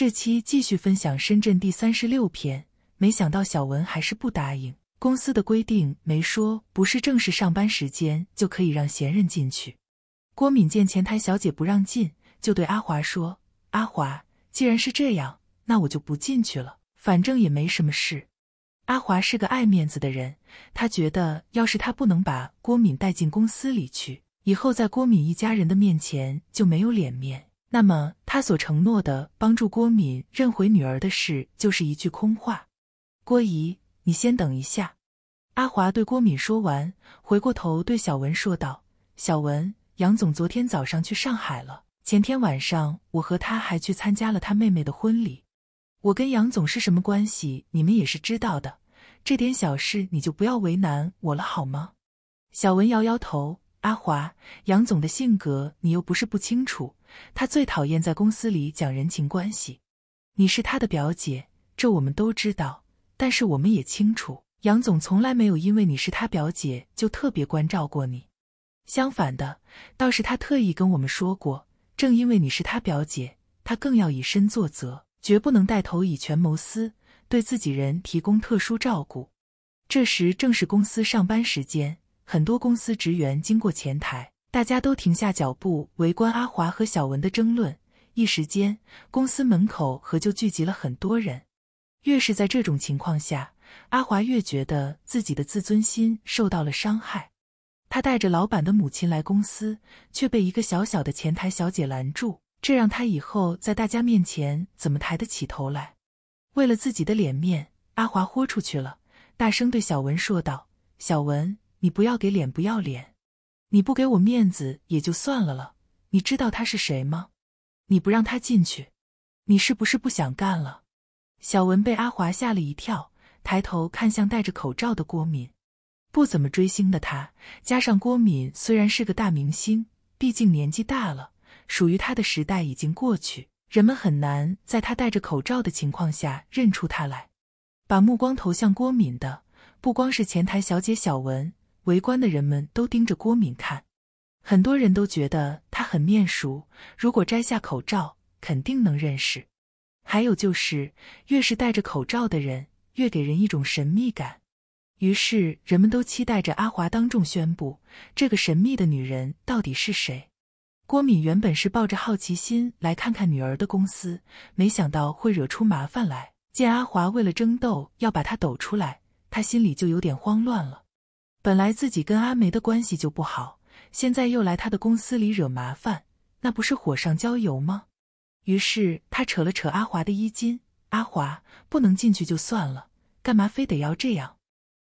这期继续分享深圳第三十六篇，没想到小文还是不答应。公司的规定没说不是正式上班时间就可以让闲人进去。郭敏见前台小姐不让进，就对阿华说：“阿华，既然是这样，那我就不进去了，反正也没什么事。”阿华是个爱面子的人，他觉得要是他不能把郭敏带进公司里去，以后在郭敏一家人的面前就没有脸面。那么，他所承诺的帮助郭敏认回女儿的事就是一句空话。郭姨，你先等一下。阿华对郭敏说完，回过头对小文说道：“小文，杨总昨天早上去上海了，前天晚上我和他还去参加了他妹妹的婚礼。我跟杨总是什么关系，你们也是知道的。这点小事你就不要为难我了，好吗？”小文摇摇头：“阿华，杨总的性格你又不是不清楚。”他最讨厌在公司里讲人情关系。你是他的表姐，这我们都知道。但是我们也清楚，杨总从来没有因为你是他表姐就特别关照过你。相反的，倒是他特意跟我们说过，正因为你是他表姐，他更要以身作则，绝不能带头以权谋私，对自己人提供特殊照顾。这时正是公司上班时间，很多公司职员经过前台。大家都停下脚步围观阿华和小文的争论，一时间公司门口和就聚集了很多人。越是在这种情况下，阿华越觉得自己的自尊心受到了伤害。他带着老板的母亲来公司，却被一个小小的前台小姐拦住，这让他以后在大家面前怎么抬得起头来？为了自己的脸面，阿华豁出去了，大声对小文说道：“小文，你不要给脸不要脸。”你不给我面子也就算了了，你知道他是谁吗？你不让他进去，你是不是不想干了？小文被阿华吓了一跳，抬头看向戴着口罩的郭敏。不怎么追星的他，加上郭敏虽然是个大明星，毕竟年纪大了，属于他的时代已经过去，人们很难在他戴着口罩的情况下认出他来。把目光投向郭敏的，不光是前台小姐小文。围观的人们都盯着郭敏看，很多人都觉得她很面熟，如果摘下口罩，肯定能认识。还有就是，越是戴着口罩的人，越给人一种神秘感。于是，人们都期待着阿华当众宣布这个神秘的女人到底是谁。郭敏原本是抱着好奇心来看看女儿的公司，没想到会惹出麻烦来。见阿华为了争斗要把她抖出来，她心里就有点慌乱了。本来自己跟阿梅的关系就不好，现在又来他的公司里惹麻烦，那不是火上浇油吗？于是他扯了扯阿华的衣襟：“阿华，不能进去就算了，干嘛非得要这样？”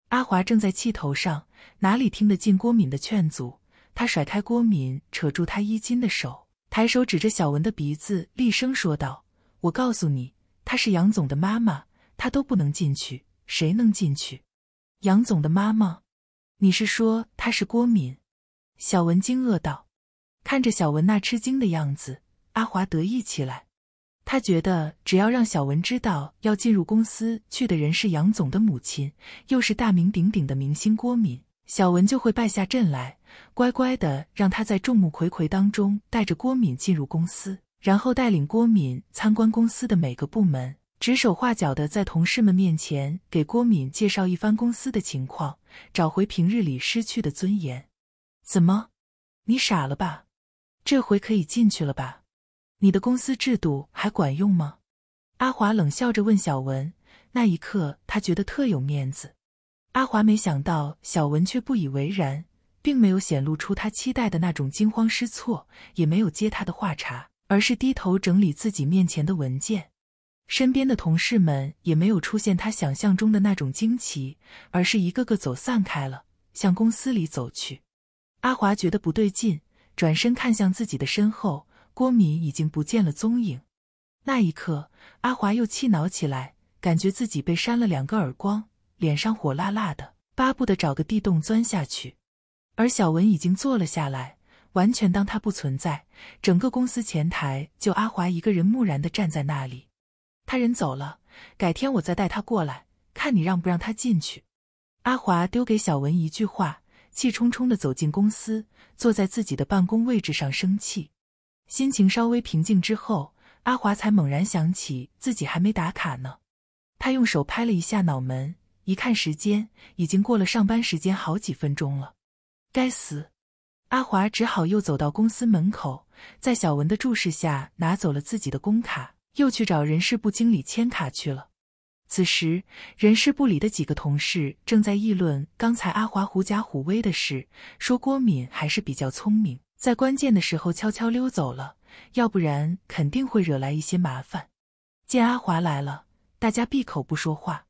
阿华正在气头上，哪里听得进郭敏的劝阻？他甩开郭敏扯住他衣襟的手，抬手指着小文的鼻子，厉声说道：“我告诉你，她是杨总的妈妈，她都不能进去，谁能进去？杨总的妈妈？”你是说她是郭敏？小文惊愕道。看着小文那吃惊的样子，阿华得意起来。他觉得只要让小文知道要进入公司去的人是杨总的母亲，又是大名鼎鼎的明星郭敏，小文就会败下阵来，乖乖的让他在众目睽睽当中带着郭敏进入公司，然后带领郭敏参观公司的每个部门，指手画脚的在同事们面前给郭敏介绍一番公司的情况。找回平日里失去的尊严，怎么？你傻了吧？这回可以进去了吧？你的公司制度还管用吗？阿华冷笑着问小文。那一刻，他觉得特有面子。阿华没想到，小文却不以为然，并没有显露出他期待的那种惊慌失措，也没有接他的话茬，而是低头整理自己面前的文件。身边的同事们也没有出现他想象中的那种惊奇，而是一个个走散开了，向公司里走去。阿华觉得不对劲，转身看向自己的身后，郭敏已经不见了踪影。那一刻，阿华又气恼起来，感觉自己被扇了两个耳光，脸上火辣辣的，巴不得找个地洞钻下去。而小文已经坐了下来，完全当他不存在。整个公司前台就阿华一个人木然的站在那里。他人走了，改天我再带他过来，看你让不让他进去。阿华丢给小文一句话，气冲冲的走进公司，坐在自己的办公位置上生气。心情稍微平静之后，阿华才猛然想起自己还没打卡呢。他用手拍了一下脑门，一看时间，已经过了上班时间好几分钟了。该死！阿华只好又走到公司门口，在小文的注视下拿走了自己的工卡。又去找人事部经理签卡去了。此时，人事部里的几个同事正在议论刚才阿华狐假虎威的事，说郭敏还是比较聪明，在关键的时候悄悄溜走了，要不然肯定会惹来一些麻烦。见阿华来了，大家闭口不说话。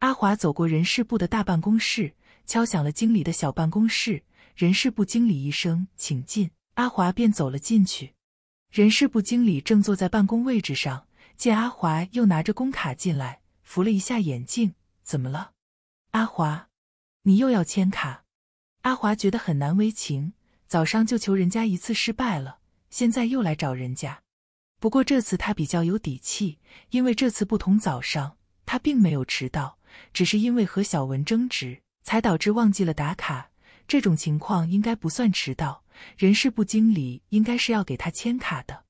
阿华走过人事部的大办公室，敲响了经理的小办公室。人事部经理一声“请进”，阿华便走了进去。人事部经理正坐在办公位置上，见阿华又拿着工卡进来，扶了一下眼镜：“怎么了，阿华？你又要签卡？”阿华觉得很难为情，早上就求人家一次失败了，现在又来找人家。不过这次他比较有底气，因为这次不同早上，他并没有迟到，只是因为和小文争执才导致忘记了打卡。这种情况应该不算迟到。人事部经理应该是要给他签卡的，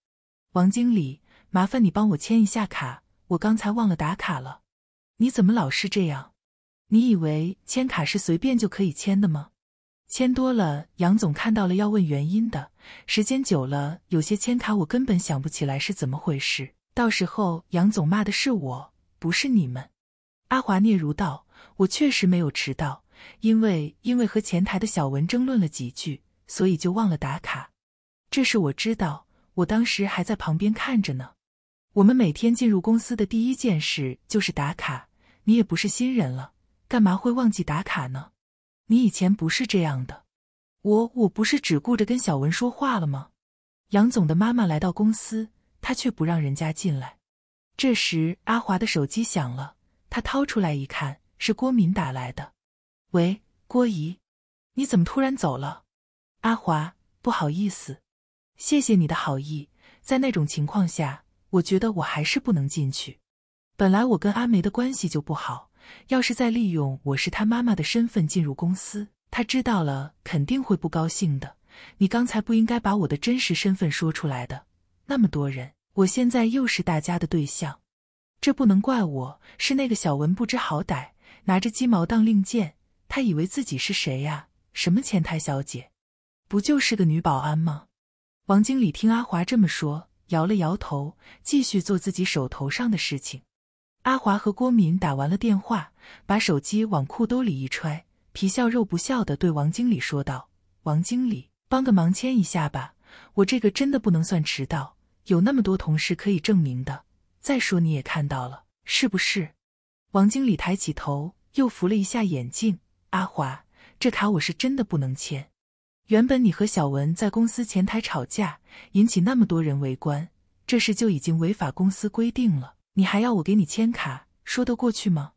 王经理，麻烦你帮我签一下卡，我刚才忘了打卡了。你怎么老是这样？你以为签卡是随便就可以签的吗？签多了，杨总看到了要问原因的。时间久了，有些签卡我根本想不起来是怎么回事，到时候杨总骂的是我，不是你们。阿华嗫嚅道：“我确实没有迟到。”因为因为和前台的小文争论了几句，所以就忘了打卡。这事我知道，我当时还在旁边看着呢。我们每天进入公司的第一件事就是打卡，你也不是新人了，干嘛会忘记打卡呢？你以前不是这样的。我我不是只顾着跟小文说话了吗？杨总的妈妈来到公司，他却不让人家进来。这时阿华的手机响了，他掏出来一看，是郭敏打来的。喂，郭姨，你怎么突然走了？阿华，不好意思，谢谢你的好意。在那种情况下，我觉得我还是不能进去。本来我跟阿梅的关系就不好，要是再利用我是她妈妈的身份进入公司，她知道了肯定会不高兴的。你刚才不应该把我的真实身份说出来的，那么多人，我现在又是大家的对象，这不能怪我，是那个小文不知好歹，拿着鸡毛当令箭。他以为自己是谁呀？什么前台小姐，不就是个女保安吗？王经理听阿华这么说，摇了摇头，继续做自己手头上的事情。阿华和郭敏打完了电话，把手机往裤兜里一揣，皮笑肉不笑的对王经理说道：“王经理，帮个忙，签一下吧。我这个真的不能算迟到，有那么多同事可以证明的。再说你也看到了，是不是？”王经理抬起头，又扶了一下眼镜。阿华，这卡我是真的不能签。原本你和小文在公司前台吵架，引起那么多人围观，这事就已经违反公司规定了。你还要我给你签卡，说得过去吗？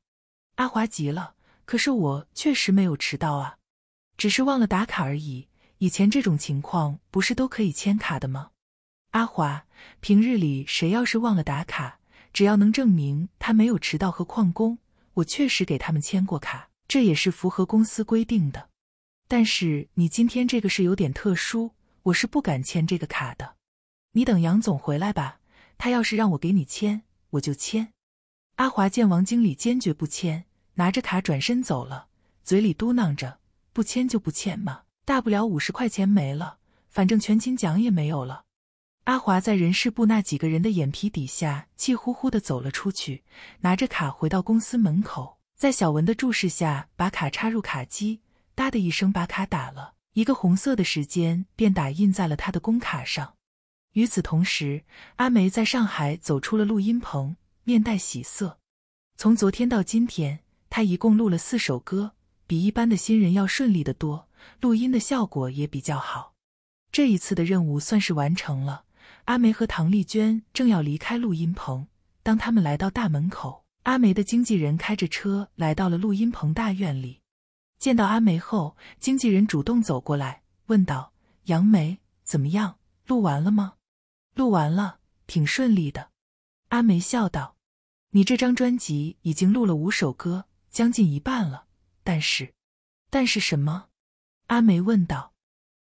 阿华急了，可是我确实没有迟到啊，只是忘了打卡而已。以前这种情况不是都可以签卡的吗？阿华，平日里谁要是忘了打卡，只要能证明他没有迟到和旷工，我确实给他们签过卡。这也是符合公司规定的，但是你今天这个是有点特殊，我是不敢签这个卡的。你等杨总回来吧，他要是让我给你签，我就签。阿华见王经理坚决不签，拿着卡转身走了，嘴里嘟囔着：“不签就不签嘛，大不了五十块钱没了，反正全勤奖也没有了。”阿华在人事部那几个人的眼皮底下，气呼呼地走了出去，拿着卡回到公司门口。在小文的注视下，把卡插入卡机，哒的一声，把卡打了一个红色的时间，便打印在了他的工卡上。与此同时，阿梅在上海走出了录音棚，面带喜色。从昨天到今天，他一共录了四首歌，比一般的新人要顺利的多，录音的效果也比较好。这一次的任务算是完成了。阿梅和唐丽娟正要离开录音棚，当他们来到大门口。阿梅的经纪人开着车来到了录音棚大院里，见到阿梅后，经纪人主动走过来问道：“杨梅，怎么样？录完了吗？”“录完了，挺顺利的。”阿梅笑道。“你这张专辑已经录了五首歌，将近一半了。”“但是，但是什么？”阿梅问道。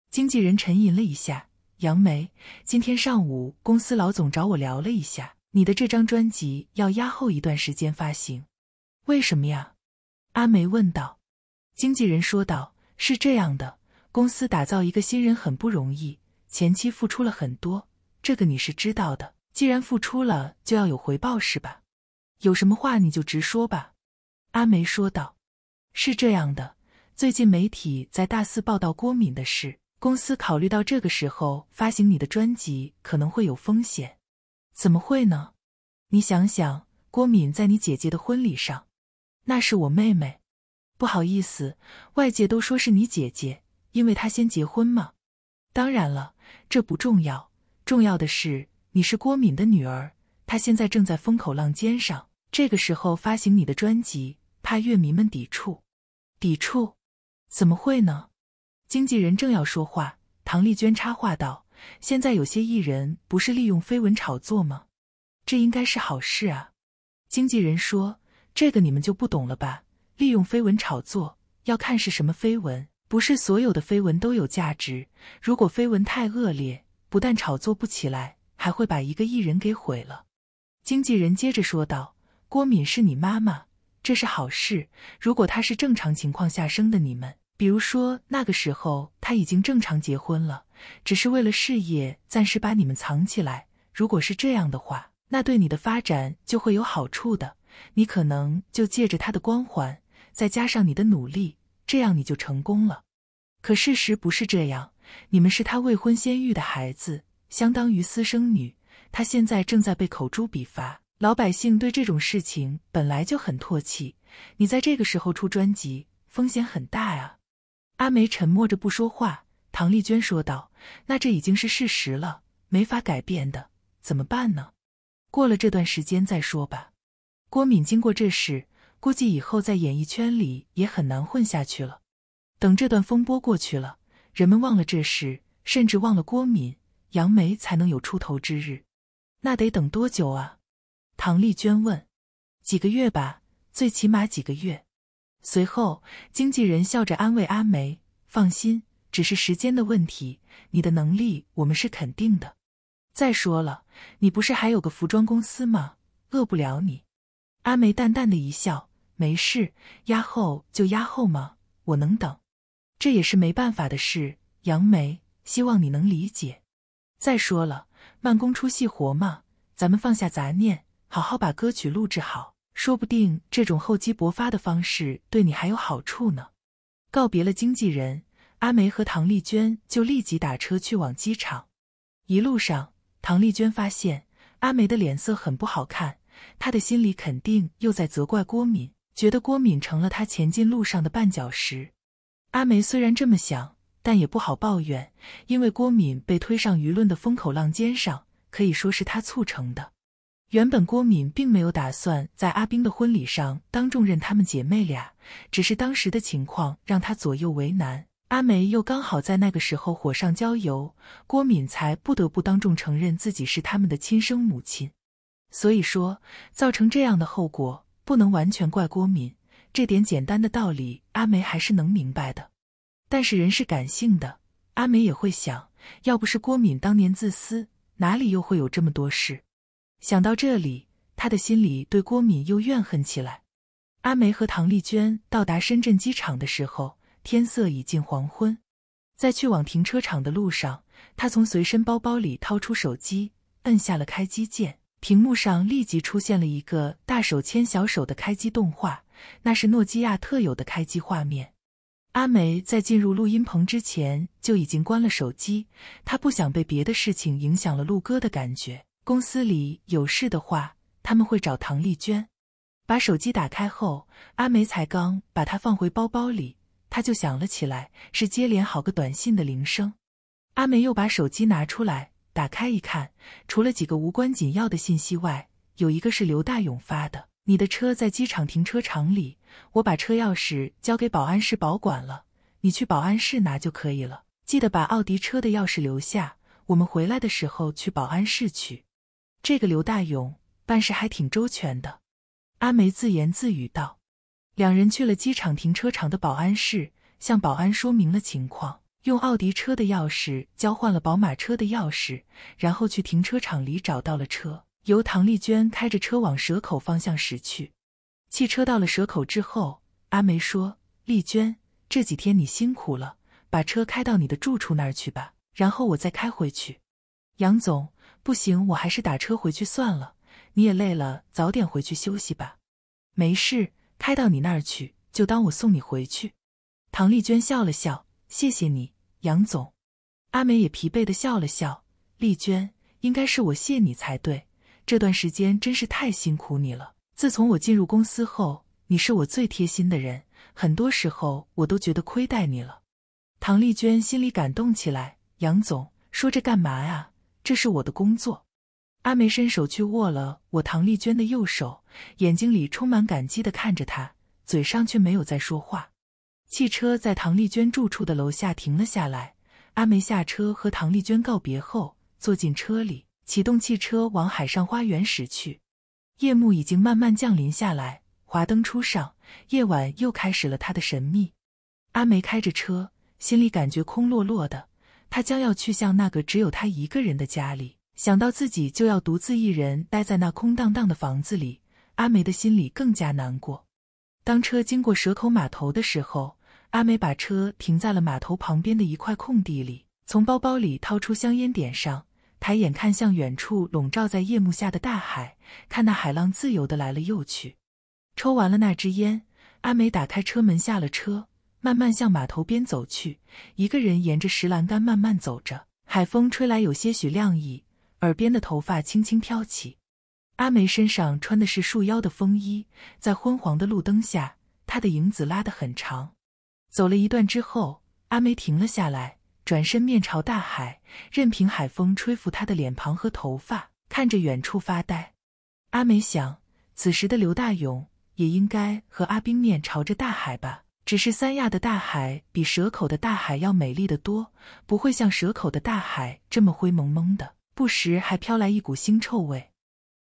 经纪人沉吟了一下：“杨梅，今天上午公司老总找我聊了一下。”你的这张专辑要压后一段时间发行，为什么呀？阿梅问道。经纪人说道：“是这样的，公司打造一个新人很不容易，前期付出了很多，这个你是知道的。既然付出了，就要有回报，是吧？有什么话你就直说吧。”阿梅说道：“是这样的，最近媒体在大肆报道郭敏的事，公司考虑到这个时候发行你的专辑可能会有风险。”怎么会呢？你想想，郭敏在你姐姐的婚礼上，那是我妹妹。不好意思，外界都说是你姐姐，因为她先结婚嘛。当然了，这不重要，重要的是你是郭敏的女儿。她现在正在风口浪尖上，这个时候发行你的专辑，怕乐迷们抵触。抵触？怎么会呢？经纪人正要说话，唐丽娟插话道。现在有些艺人不是利用绯闻炒作吗？这应该是好事啊。经纪人说：“这个你们就不懂了吧？利用绯闻炒作要看是什么绯闻，不是所有的绯闻都有价值。如果绯闻太恶劣，不但炒作不起来，还会把一个艺人给毁了。”经纪人接着说道：“郭敏是你妈妈，这是好事。如果她是正常情况下生的，你们，比如说那个时候她已经正常结婚了。”只是为了事业，暂时把你们藏起来。如果是这样的话，那对你的发展就会有好处的。你可能就借着他的光环，再加上你的努力，这样你就成功了。可事实不是这样，你们是他未婚先育的孩子，相当于私生女。他现在正在被口诛笔伐，老百姓对这种事情本来就很唾弃。你在这个时候出专辑，风险很大啊。阿梅沉默着不说话。唐丽娟说道：“那这已经是事实了，没法改变的，怎么办呢？过了这段时间再说吧。”郭敏经过这事，估计以后在演艺圈里也很难混下去了。等这段风波过去了，人们忘了这事，甚至忘了郭敏、杨梅，才能有出头之日。那得等多久啊？唐丽娟问：“几个月吧，最起码几个月。”随后，经纪人笑着安慰阿梅：“放心。”只是时间的问题，你的能力我们是肯定的。再说了，你不是还有个服装公司吗？饿不了你。阿梅淡淡的一笑：“没事，压后就压后嘛，我能等。这也是没办法的事。”杨梅，希望你能理解。再说了，慢工出细活嘛，咱们放下杂念，好好把歌曲录制好，说不定这种厚积薄发的方式对你还有好处呢。告别了经纪人。阿梅和唐丽娟就立即打车去往机场。一路上，唐丽娟发现阿梅的脸色很不好看，她的心里肯定又在责怪郭敏，觉得郭敏成了她前进路上的绊脚石。阿梅虽然这么想，但也不好抱怨，因为郭敏被推上舆论的风口浪尖上，可以说是她促成的。原本郭敏并没有打算在阿冰的婚礼上当众认他们姐妹俩，只是当时的情况让她左右为难。阿梅又刚好在那个时候火上浇油，郭敏才不得不当众承认自己是他们的亲生母亲。所以说，造成这样的后果，不能完全怪郭敏。这点简单的道理，阿梅还是能明白的。但是人是感性的，阿梅也会想，要不是郭敏当年自私，哪里又会有这么多事？想到这里，她的心里对郭敏又怨恨起来。阿梅和唐丽娟到达深圳机场的时候。天色已近黄昏，在去往停车场的路上，他从随身包包里掏出手机，摁下了开机键。屏幕上立即出现了一个大手牵小手的开机动画，那是诺基亚特有的开机画面。阿梅在进入录音棚之前就已经关了手机，她不想被别的事情影响了录歌的感觉。公司里有事的话，他们会找唐丽娟。把手机打开后，阿梅才刚把它放回包包里。他就想了起来，是接连好个短信的铃声。阿梅又把手机拿出来，打开一看，除了几个无关紧要的信息外，有一个是刘大勇发的：“你的车在机场停车场里，我把车钥匙交给保安室保管了，你去保安室拿就可以了。记得把奥迪车的钥匙留下，我们回来的时候去保安室取。”这个刘大勇办事还挺周全的，阿梅自言自语道。两人去了机场停车场的保安室，向保安说明了情况，用奥迪车的钥匙交换了宝马车的钥匙，然后去停车场里找到了车，由唐丽娟开着车往蛇口方向驶去。汽车到了蛇口之后，阿梅说：“丽娟，这几天你辛苦了，把车开到你的住处那儿去吧，然后我再开回去。”杨总，不行，我还是打车回去算了。你也累了，早点回去休息吧。没事。开到你那儿去，就当我送你回去。唐丽娟笑了笑，谢谢你，杨总。阿梅也疲惫的笑了笑。丽娟，应该是我谢你才对。这段时间真是太辛苦你了。自从我进入公司后，你是我最贴心的人，很多时候我都觉得亏待你了。唐丽娟心里感动起来。杨总，说着干嘛呀？这是我的工作。阿梅伸手去握了我唐丽娟的右手，眼睛里充满感激的看着她，嘴上却没有再说话。汽车在唐丽娟住处的楼下停了下来，阿梅下车和唐丽娟告别后，坐进车里，启动汽车往海上花园驶去。夜幕已经慢慢降临下来，华灯初上，夜晚又开始了它的神秘。阿梅开着车，心里感觉空落落的，她将要去向那个只有她一个人的家里。想到自己就要独自一人待在那空荡荡的房子里，阿梅的心里更加难过。当车经过蛇口码头的时候，阿梅把车停在了码头旁边的一块空地里，从包包里掏出香烟点上，抬眼看向远处笼罩在夜幕下的大海，看那海浪自由的来了又去。抽完了那支烟，阿梅打开车门下了车，慢慢向码头边走去，一个人沿着石栏杆慢慢走着，海风吹来有些许凉意。耳边的头发轻轻飘起，阿梅身上穿的是束腰的风衣，在昏黄的路灯下，她的影子拉得很长。走了一段之后，阿梅停了下来，转身面朝大海，任凭海风吹拂她的脸庞和头发，看着远处发呆。阿梅想，此时的刘大勇也应该和阿冰面朝着大海吧？只是三亚的大海比蛇口的大海要美丽的多，不会像蛇口的大海这么灰蒙蒙的。不时还飘来一股腥臭味，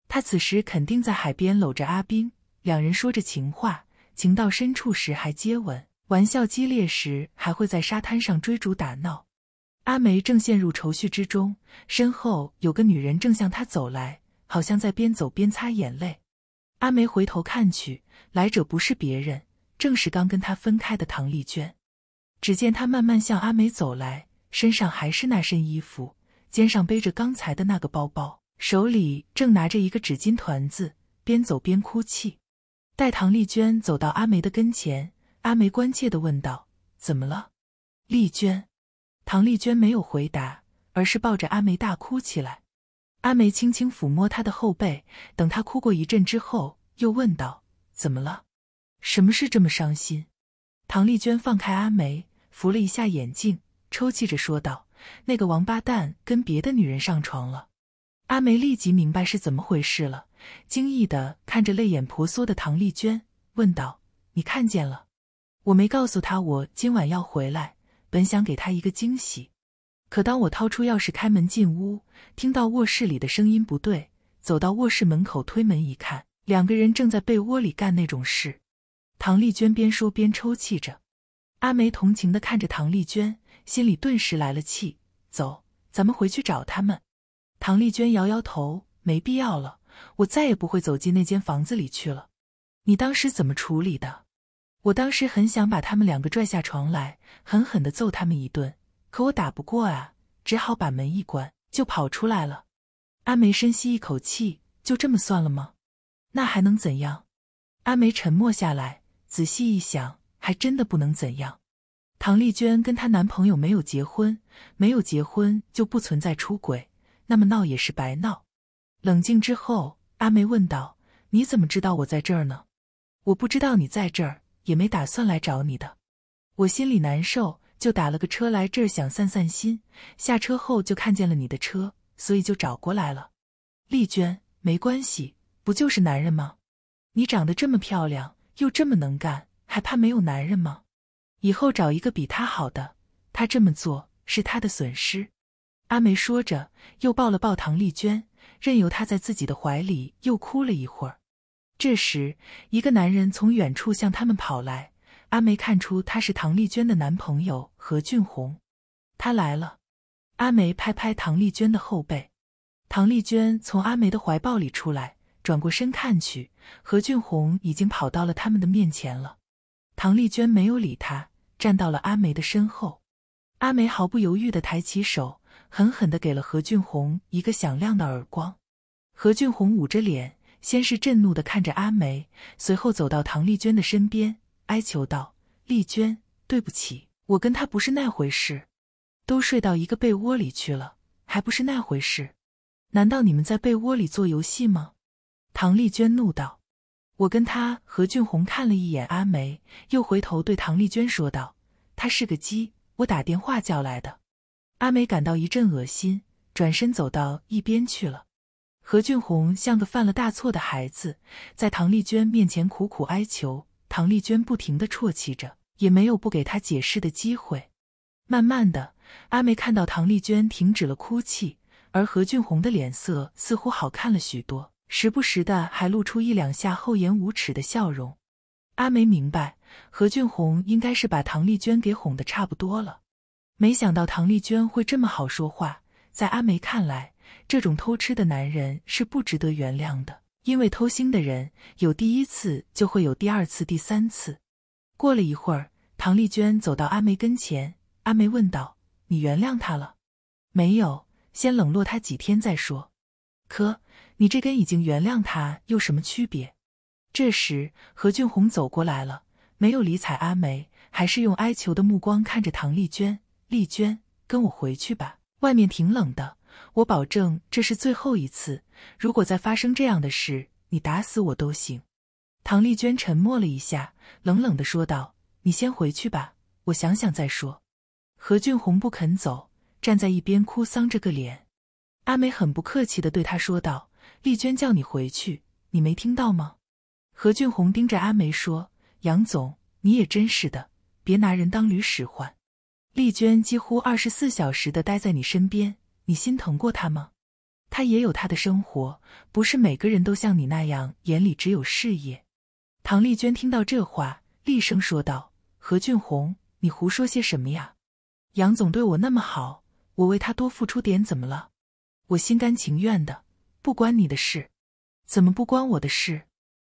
他此时肯定在海边搂着阿冰，两人说着情话，情到深处时还接吻，玩笑激烈时还会在沙滩上追逐打闹。阿梅正陷入愁绪之中，身后有个女人正向她走来，好像在边走边擦眼泪。阿梅回头看去，来者不是别人，正是刚跟她分开的唐丽娟。只见她慢慢向阿梅走来，身上还是那身衣服。肩上背着刚才的那个包包，手里正拿着一个纸巾团子，边走边哭泣。待唐丽娟走到阿梅的跟前，阿梅关切的问道：“怎么了，丽娟？”唐丽娟没有回答，而是抱着阿梅大哭起来。阿梅轻轻抚摸她的后背，等她哭过一阵之后，又问道：“怎么了？什么事这么伤心？”唐丽娟放开阿梅，扶了一下眼镜，抽泣着说道。那个王八蛋跟别的女人上床了，阿梅立即明白是怎么回事了，惊异地看着泪眼婆娑的唐丽娟，问道：“你看见了？我没告诉她我今晚要回来，本想给她一个惊喜，可当我掏出钥匙开门进屋，听到卧室里的声音不对，走到卧室门口推门一看，两个人正在被窝里干那种事。”唐丽娟边说边抽泣着，阿梅同情地看着唐丽娟。心里顿时来了气，走，咱们回去找他们。唐丽娟摇摇头，没必要了，我再也不会走进那间房子里去了。你当时怎么处理的？我当时很想把他们两个拽下床来，狠狠的揍他们一顿，可我打不过啊，只好把门一关就跑出来了。阿梅深吸一口气，就这么算了吗？那还能怎样？阿梅沉默下来，仔细一想，还真的不能怎样。唐丽娟跟她男朋友没有结婚，没有结婚就不存在出轨，那么闹也是白闹。冷静之后，阿梅问道：“你怎么知道我在这儿呢？”“我不知道你在这儿，也没打算来找你的。我心里难受，就打了个车来这儿，想散散心。下车后就看见了你的车，所以就找过来了。”“丽娟，没关系，不就是男人吗？你长得这么漂亮，又这么能干，还怕没有男人吗？”以后找一个比他好的，他这么做是他的损失。”阿梅说着，又抱了抱唐丽娟，任由她在自己的怀里又哭了一会儿。这时，一个男人从远处向他们跑来，阿梅看出他是唐丽娟的男朋友何俊宏。他来了，阿梅拍拍唐丽娟的后背，唐丽娟从阿梅的怀抱里出来，转过身看去，何俊宏已经跑到了他们的面前了。唐丽娟没有理他，站到了阿梅的身后。阿梅毫不犹豫地抬起手，狠狠地给了何俊宏一个响亮的耳光。何俊宏捂着脸，先是震怒地看着阿梅，随后走到唐丽娟的身边，哀求道：“丽娟，对不起，我跟他不是那回事，都睡到一个被窝里去了，还不是那回事？难道你们在被窝里做游戏吗？”唐丽娟怒道。我跟他何俊宏看了一眼阿梅，又回头对唐丽娟说道：“他是个鸡，我打电话叫来的。”阿梅感到一阵恶心，转身走到一边去了。何俊宏像个犯了大错的孩子，在唐丽娟面前苦苦哀求。唐丽娟不停的啜泣着，也没有不给他解释的机会。慢慢的，阿梅看到唐丽娟停止了哭泣，而何俊宏的脸色似乎好看了许多。时不时的还露出一两下厚颜无耻的笑容，阿梅明白何俊宏应该是把唐丽娟给哄得差不多了。没想到唐丽娟会这么好说话，在阿梅看来，这种偷吃的男人是不值得原谅的，因为偷腥的人有第一次就会有第二次、第三次。过了一会儿，唐丽娟走到阿梅跟前，阿梅问道：“你原谅他了没有？先冷落他几天再说。”可。你这跟已经原谅他有什么区别？这时，何俊宏走过来了，没有理睬阿梅，还是用哀求的目光看着唐丽娟。丽娟，跟我回去吧，外面挺冷的。我保证这是最后一次，如果再发生这样的事，你打死我都行。唐丽娟沉默了一下，冷冷的说道：“你先回去吧，我想想再说。”何俊宏不肯走，站在一边哭丧着个脸。阿梅很不客气的对他说道。丽娟叫你回去，你没听到吗？何俊宏盯着阿梅说：“杨总，你也真是的，别拿人当驴使唤。”丽娟几乎二十四小时的待在你身边，你心疼过她吗？她也有她的生活，不是每个人都像你那样，眼里只有事业。唐丽娟听到这话，厉声说道：“何俊宏，你胡说些什么呀？杨总对我那么好，我为他多付出点怎么了？我心甘情愿的。”不关你的事，怎么不关我的事？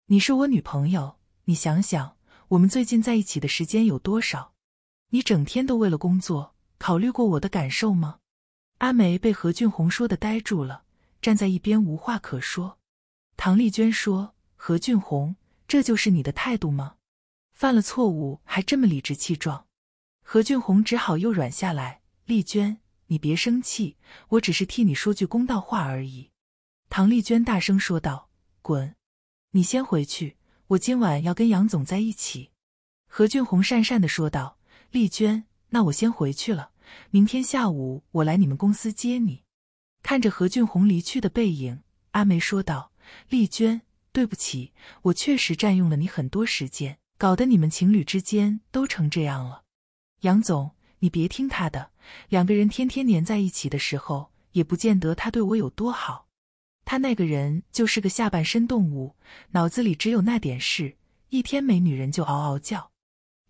你是我女朋友，你想想，我们最近在一起的时间有多少？你整天都为了工作，考虑过我的感受吗？阿梅被何俊宏说的呆住了，站在一边无话可说。唐丽娟说：“何俊宏，这就是你的态度吗？犯了错误还这么理直气壮？”何俊宏只好又软下来。丽娟，你别生气，我只是替你说句公道话而已。唐丽娟大声说道：“滚，你先回去，我今晚要跟杨总在一起。”何俊宏讪讪的说道：“丽娟，那我先回去了，明天下午我来你们公司接你。”看着何俊宏离去的背影，阿梅说道：“丽娟，对不起，我确实占用了你很多时间，搞得你们情侣之间都成这样了。杨总，你别听他的，两个人天天黏在一起的时候，也不见得他对我有多好。”他那个人就是个下半身动物，脑子里只有那点事，一天没女人就嗷嗷叫。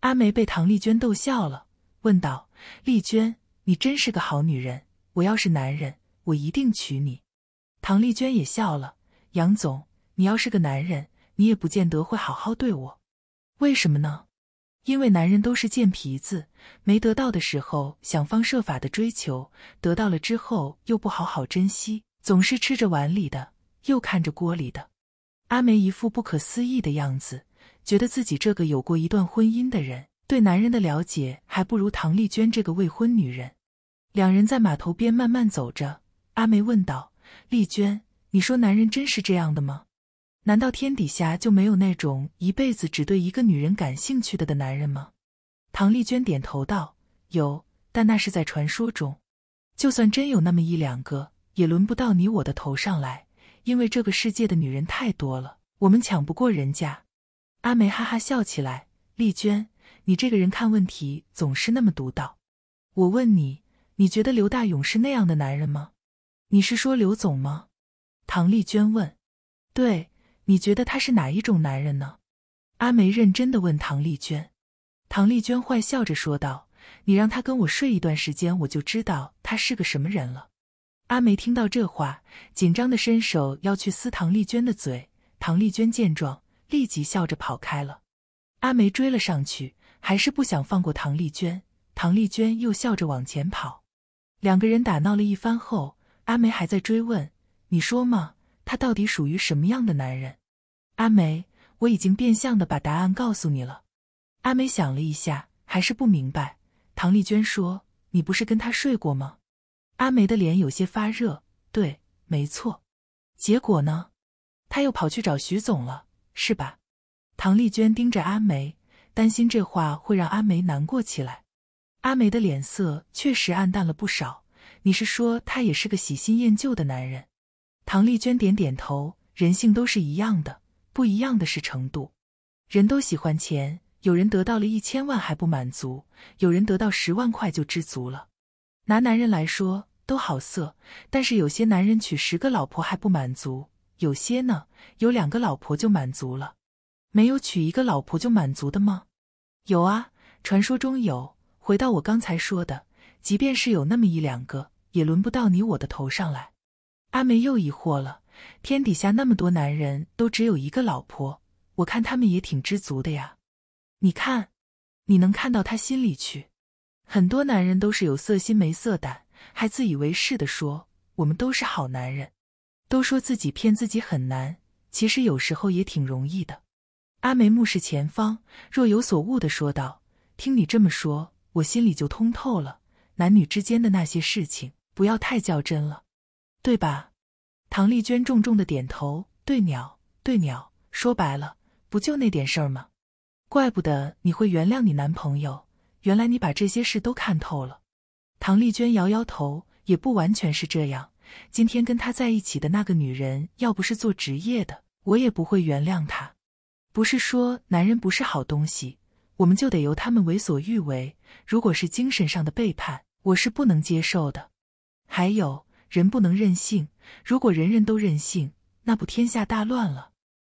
阿梅被唐丽娟逗笑了，问道：“丽娟，你真是个好女人，我要是男人，我一定娶你。”唐丽娟也笑了：“杨总，你要是个男人，你也不见得会好好对我。为什么呢？因为男人都是贱皮子，没得到的时候想方设法的追求，得到了之后又不好好珍惜。”总是吃着碗里的，又看着锅里的，阿梅一副不可思议的样子，觉得自己这个有过一段婚姻的人，对男人的了解还不如唐丽娟这个未婚女人。两人在码头边慢慢走着，阿梅问道：“丽娟，你说男人真是这样的吗？难道天底下就没有那种一辈子只对一个女人感兴趣的的男人吗？”唐丽娟点头道：“有，但那是在传说中。就算真有那么一两个。”也轮不到你我的头上来，因为这个世界的女人太多了，我们抢不过人家。阿梅哈哈笑起来。丽娟，你这个人看问题总是那么独到。我问你，你觉得刘大勇是那样的男人吗？你是说刘总吗？唐丽娟问。对，你觉得他是哪一种男人呢？阿梅认真的问唐丽娟。唐丽娟坏笑着说道：“你让他跟我睡一段时间，我就知道他是个什么人了。”阿梅听到这话，紧张的伸手要去撕唐丽娟的嘴。唐丽娟见状，立即笑着跑开了。阿梅追了上去，还是不想放过唐丽娟。唐丽娟又笑着往前跑。两个人打闹了一番后，阿梅还在追问：“你说嘛，他到底属于什么样的男人？”阿梅，我已经变相的把答案告诉你了。阿梅想了一下，还是不明白。唐丽娟说：“你不是跟他睡过吗？”阿梅的脸有些发热，对，没错，结果呢？他又跑去找徐总了，是吧？唐丽娟盯着阿梅，担心这话会让阿梅难过起来。阿梅的脸色确实暗淡了不少。你是说他也是个喜新厌旧的男人？唐丽娟点点头，人性都是一样的，不一样的是程度。人都喜欢钱，有人得到了一千万还不满足，有人得到十万块就知足了。拿男人来说。都好色，但是有些男人娶十个老婆还不满足，有些呢，有两个老婆就满足了，没有娶一个老婆就满足的吗？有啊，传说中有。回到我刚才说的，即便是有那么一两个，也轮不到你我的头上来。阿梅又疑惑了，天底下那么多男人，都只有一个老婆，我看他们也挺知足的呀。你看，你能看到他心里去，很多男人都是有色心没色胆。还自以为是的说：“我们都是好男人，都说自己骗自己很难，其实有时候也挺容易的。”阿梅目视前方，若有所悟的说道：“听你这么说，我心里就通透了。男女之间的那些事情，不要太较真了，对吧？”唐丽娟重重的点头：“对，鸟对鸟，说白了，不就那点事儿吗？怪不得你会原谅你男朋友，原来你把这些事都看透了。”唐丽娟摇摇头，也不完全是这样。今天跟他在一起的那个女人，要不是做职业的，我也不会原谅他。不是说男人不是好东西，我们就得由他们为所欲为。如果是精神上的背叛，我是不能接受的。还有，人不能任性。如果人人都任性，那不天下大乱了。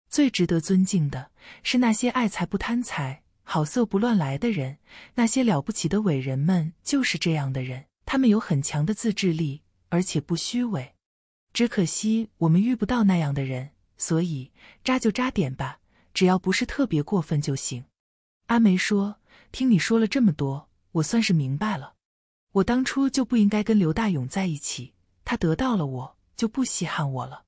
最值得尊敬的是那些爱财不贪财。好色不乱来的人，那些了不起的伟人们就是这样的人。他们有很强的自制力，而且不虚伪。只可惜我们遇不到那样的人，所以渣就渣点吧，只要不是特别过分就行。阿梅说：“听你说了这么多，我算是明白了。我当初就不应该跟刘大勇在一起，他得到了我就不稀罕我了。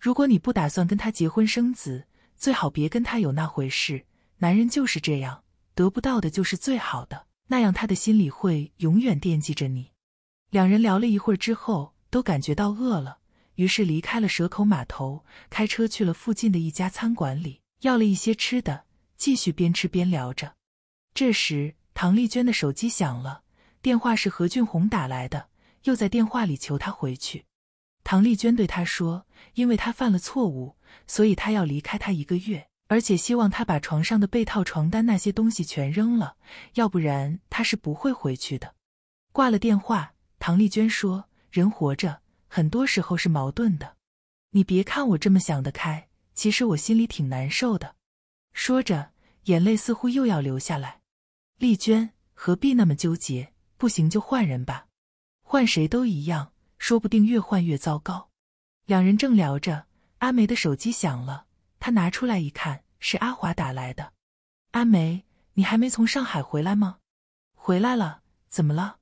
如果你不打算跟他结婚生子，最好别跟他有那回事。”男人就是这样，得不到的就是最好的，那样他的心里会永远惦记着你。两人聊了一会儿之后，都感觉到饿了，于是离开了蛇口码头，开车去了附近的一家餐馆里，要了一些吃的，继续边吃边聊着。这时，唐丽娟的手机响了，电话是何俊宏打来的，又在电话里求她回去。唐丽娟对他说：“因为他犯了错误，所以他要离开他一个月。”而且希望他把床上的被套、床单那些东西全扔了，要不然他是不会回去的。挂了电话，唐丽娟说：“人活着，很多时候是矛盾的。你别看我这么想得开，其实我心里挺难受的。”说着，眼泪似乎又要流下来。丽娟何必那么纠结？不行就换人吧，换谁都一样，说不定越换越糟糕。两人正聊着，阿梅的手机响了。他拿出来一看，是阿华打来的。阿梅，你还没从上海回来吗？回来了，怎么了？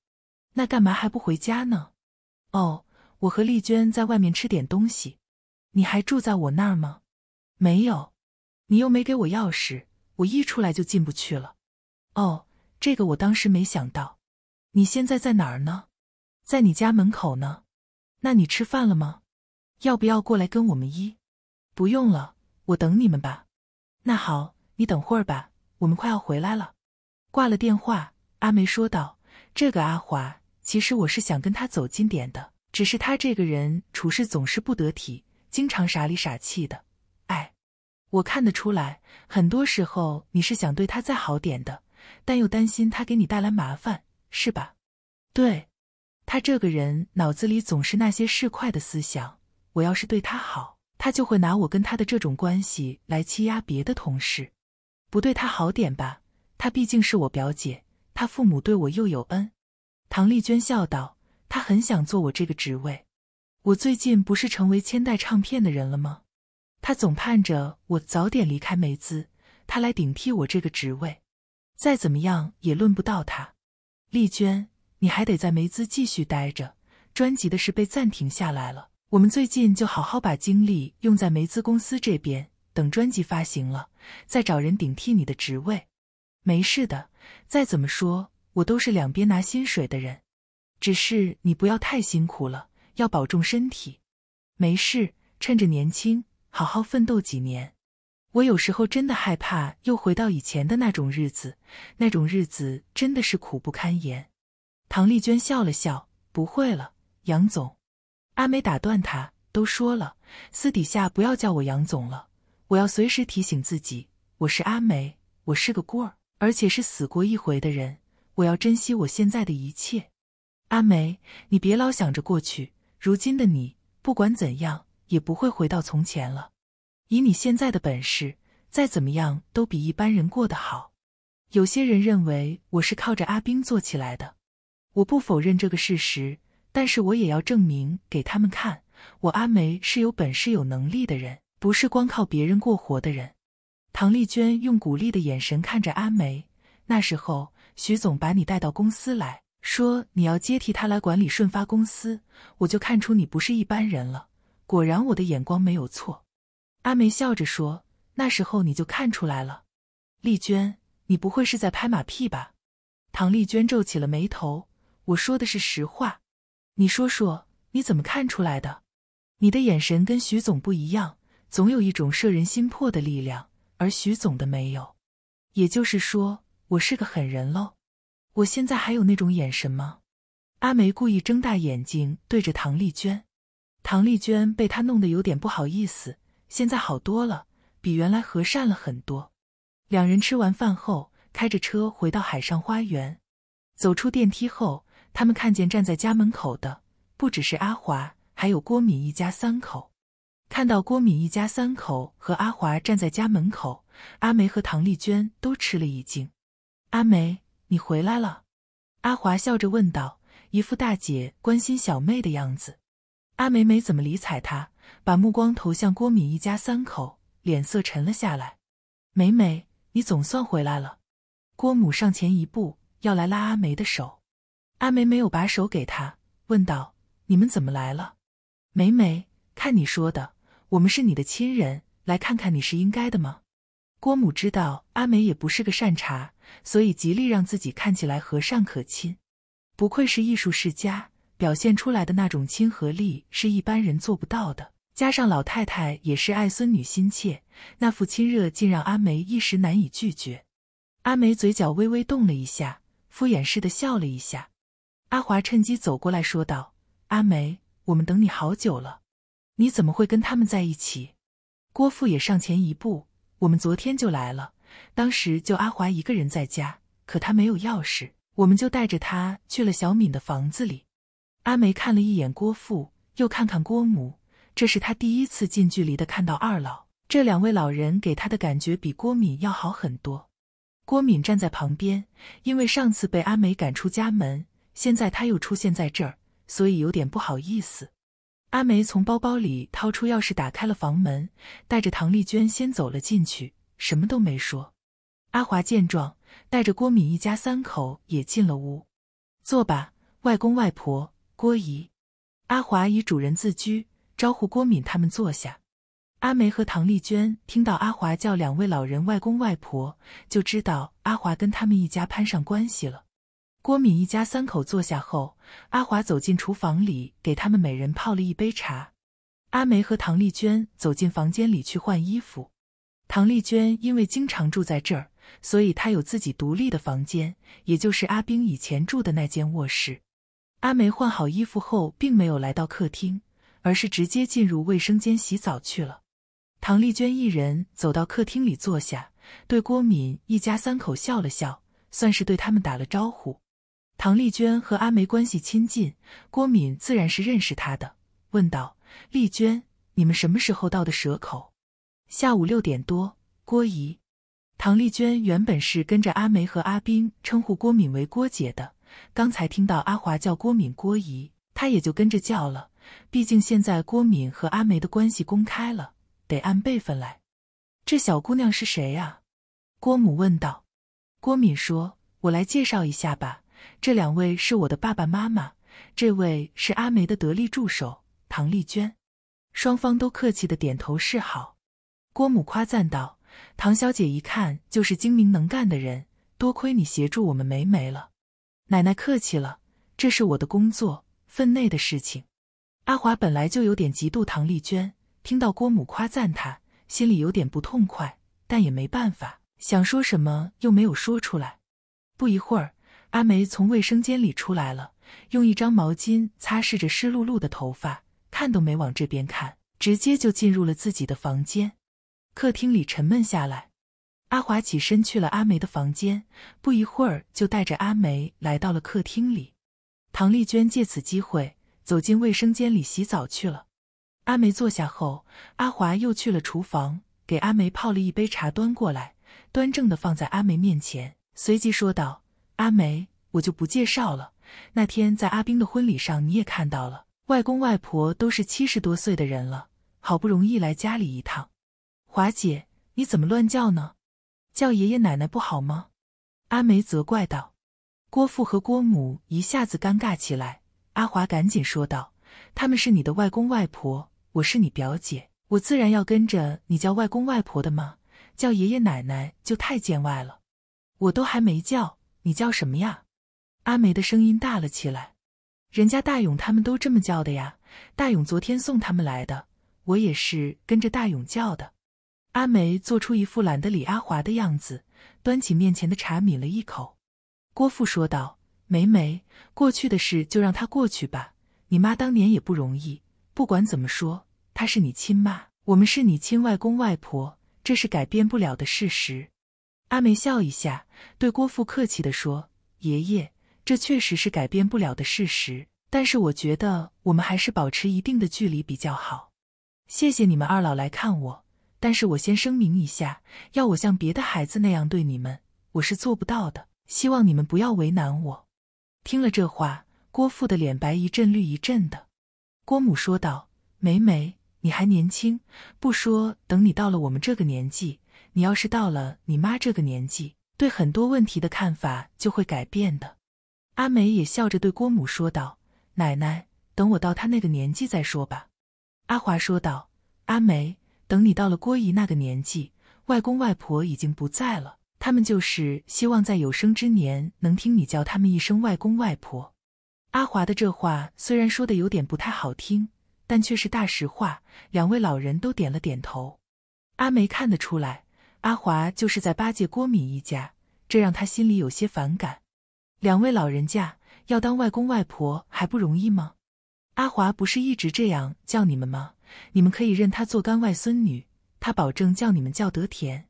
那干嘛还不回家呢？哦，我和丽娟在外面吃点东西。你还住在我那儿吗？没有，你又没给我钥匙，我一出来就进不去了。哦，这个我当时没想到。你现在在哪儿呢？在你家门口呢。那你吃饭了吗？要不要过来跟我们一？不用了。我等你们吧，那好，你等会儿吧，我们快要回来了。挂了电话，阿梅说道：“这个阿华，其实我是想跟他走近点的，只是他这个人处事总是不得体，经常傻里傻气的。哎，我看得出来，很多时候你是想对他再好点的，但又担心他给你带来麻烦，是吧？”“对，他这个人脑子里总是那些市侩的思想，我要是对他好。”他就会拿我跟他的这种关系来欺压别的同事，不对他好点吧？他毕竟是我表姐，他父母对我又有恩。唐丽娟笑道：“他很想做我这个职位。我最近不是成为千代唱片的人了吗？他总盼着我早点离开梅兹，他来顶替我这个职位。再怎么样也轮不到他。丽娟，你还得在梅兹继续待着。专辑的事被暂停下来了。”我们最近就好好把精力用在梅资公司这边，等专辑发行了，再找人顶替你的职位。没事的，再怎么说，我都是两边拿薪水的人。只是你不要太辛苦了，要保重身体。没事，趁着年轻，好好奋斗几年。我有时候真的害怕又回到以前的那种日子，那种日子真的是苦不堪言。唐丽娟笑了笑：“不会了，杨总。”阿梅打断他：“都说了，私底下不要叫我杨总了。我要随时提醒自己，我是阿梅，我是个孤儿，而且是死过一回的人。我要珍惜我现在的一切。阿梅，你别老想着过去，如今的你，不管怎样，也不会回到从前了。以你现在的本事，再怎么样都比一般人过得好。有些人认为我是靠着阿冰做起来的，我不否认这个事实。”但是我也要证明给他们看，我阿梅是有本事、有能力的人，不是光靠别人过活的人。唐丽娟用鼓励的眼神看着阿梅。那时候，徐总把你带到公司来说你要接替他来管理顺发公司，我就看出你不是一般人了。果然，我的眼光没有错。阿梅笑着说：“那时候你就看出来了。”丽娟，你不会是在拍马屁吧？唐丽娟皱起了眉头：“我说的是实话。”你说说你怎么看出来的？你的眼神跟徐总不一样，总有一种摄人心魄的力量，而徐总的没有。也就是说，我是个狠人喽。我现在还有那种眼神吗？阿梅故意睁大眼睛对着唐丽娟，唐丽娟被他弄得有点不好意思。现在好多了，比原来和善了很多。两人吃完饭后，开着车回到海上花园。走出电梯后。他们看见站在家门口的不只是阿华，还有郭敏一家三口。看到郭敏一家三口和阿华站在家门口，阿梅和唐丽娟都吃了一惊。“阿梅，你回来了？”阿华笑着问道，一副大姐关心小妹的样子。阿梅没怎么理睬他，把目光投向郭敏一家三口，脸色沉了下来。“梅梅，你总算回来了。”郭母上前一步，要来拉阿梅的手。阿梅没有把手给他，问道：“你们怎么来了？”梅梅，看你说的，我们是你的亲人，来看看你是应该的吗？郭母知道阿梅也不是个善茬，所以极力让自己看起来和善可亲。不愧是艺术世家，表现出来的那种亲和力是一般人做不到的。加上老太太也是爱孙女心切，那副亲热竟让阿梅一时难以拒绝。阿梅嘴角微微动了一下，敷衍似的笑了一下。阿华趁机走过来说道：“阿梅，我们等你好久了，你怎么会跟他们在一起？”郭父也上前一步：“我们昨天就来了，当时就阿华一个人在家，可他没有钥匙，我们就带着他去了小敏的房子里。”阿梅看了一眼郭父，又看看郭母，这是他第一次近距离的看到二老。这两位老人给他的感觉比郭敏要好很多。郭敏站在旁边，因为上次被阿梅赶出家门。现在他又出现在这儿，所以有点不好意思。阿梅从包包里掏出钥匙，打开了房门，带着唐丽娟先走了进去，什么都没说。阿华见状，带着郭敏一家三口也进了屋。坐吧，外公外婆，郭姨。阿华以主人自居，招呼郭敏他们坐下。阿梅和唐丽娟听到阿华叫两位老人外公外婆，就知道阿华跟他们一家攀上关系了。郭敏一家三口坐下后，阿华走进厨房里，给他们每人泡了一杯茶。阿梅和唐丽娟走进房间里去换衣服。唐丽娟因为经常住在这儿，所以她有自己独立的房间，也就是阿冰以前住的那间卧室。阿梅换好衣服后，并没有来到客厅，而是直接进入卫生间洗澡去了。唐丽娟一人走到客厅里坐下，对郭敏一家三口笑了笑，算是对他们打了招呼。唐丽娟和阿梅关系亲近，郭敏自然是认识她的。问道：“丽娟，你们什么时候到的蛇口？”下午六点多。郭姨，唐丽娟原本是跟着阿梅和阿斌称呼郭敏为郭姐的。刚才听到阿华叫郭敏郭姨，她也就跟着叫了。毕竟现在郭敏和阿梅的关系公开了，得按辈分来。这小姑娘是谁啊？郭母问道。郭敏说：“我来介绍一下吧。”这两位是我的爸爸妈妈，这位是阿梅的得力助手唐丽娟。双方都客气的点头示好。郭母夸赞道：“唐小姐一看就是精明能干的人，多亏你协助我们梅梅了。”奶奶客气了，这是我的工作分内的事情。阿华本来就有点嫉妒唐丽娟，听到郭母夸赞她，心里有点不痛快，但也没办法，想说什么又没有说出来。不一会儿。阿梅从卫生间里出来了，用一张毛巾擦拭着湿漉漉的头发，看都没往这边看，直接就进入了自己的房间。客厅里沉闷下来。阿华起身去了阿梅的房间，不一会儿就带着阿梅来到了客厅里。唐丽娟借此机会走进卫生间里洗澡去了。阿梅坐下后，阿华又去了厨房，给阿梅泡了一杯茶，端过来，端正的放在阿梅面前，随即说道。阿梅，我就不介绍了。那天在阿冰的婚礼上，你也看到了，外公外婆都是七十多岁的人了，好不容易来家里一趟。华姐，你怎么乱叫呢？叫爷爷奶奶不好吗？阿梅责怪道。郭父和郭母一下子尴尬起来。阿华赶紧说道：“他们是你的外公外婆，我是你表姐，我自然要跟着你叫外公外婆的嘛，叫爷爷奶奶就太见外了。我都还没叫。”你叫什么呀？阿梅的声音大了起来。人家大勇他们都这么叫的呀。大勇昨天送他们来的，我也是跟着大勇叫的。阿梅做出一副懒得理阿华的样子，端起面前的茶抿了一口。郭父说道：“梅梅，过去的事就让它过去吧。你妈当年也不容易，不管怎么说，她是你亲妈，我们是你亲外公外婆，这是改变不了的事实。”阿梅笑一下，对郭父客气的说：“爷爷，这确实是改变不了的事实。但是我觉得我们还是保持一定的距离比较好。谢谢你们二老来看我，但是我先声明一下，要我像别的孩子那样对你们，我是做不到的。希望你们不要为难我。”听了这话，郭父的脸白一阵绿一阵的。郭母说道：“梅梅，你还年轻，不说，等你到了我们这个年纪。”你要是到了你妈这个年纪，对很多问题的看法就会改变的。阿梅也笑着对郭母说道：“奶奶，等我到她那个年纪再说吧。”阿华说道：“阿梅，等你到了郭姨那个年纪，外公外婆已经不在了，他们就是希望在有生之年能听你叫他们一声外公外婆。”阿华的这话虽然说的有点不太好听，但却是大实话。两位老人都点了点头。阿梅看得出来。阿华就是在巴结郭敏一家，这让他心里有些反感。两位老人家要当外公外婆还不容易吗？阿华不是一直这样叫你们吗？你们可以认他做干外孙女，他保证叫你们叫得甜。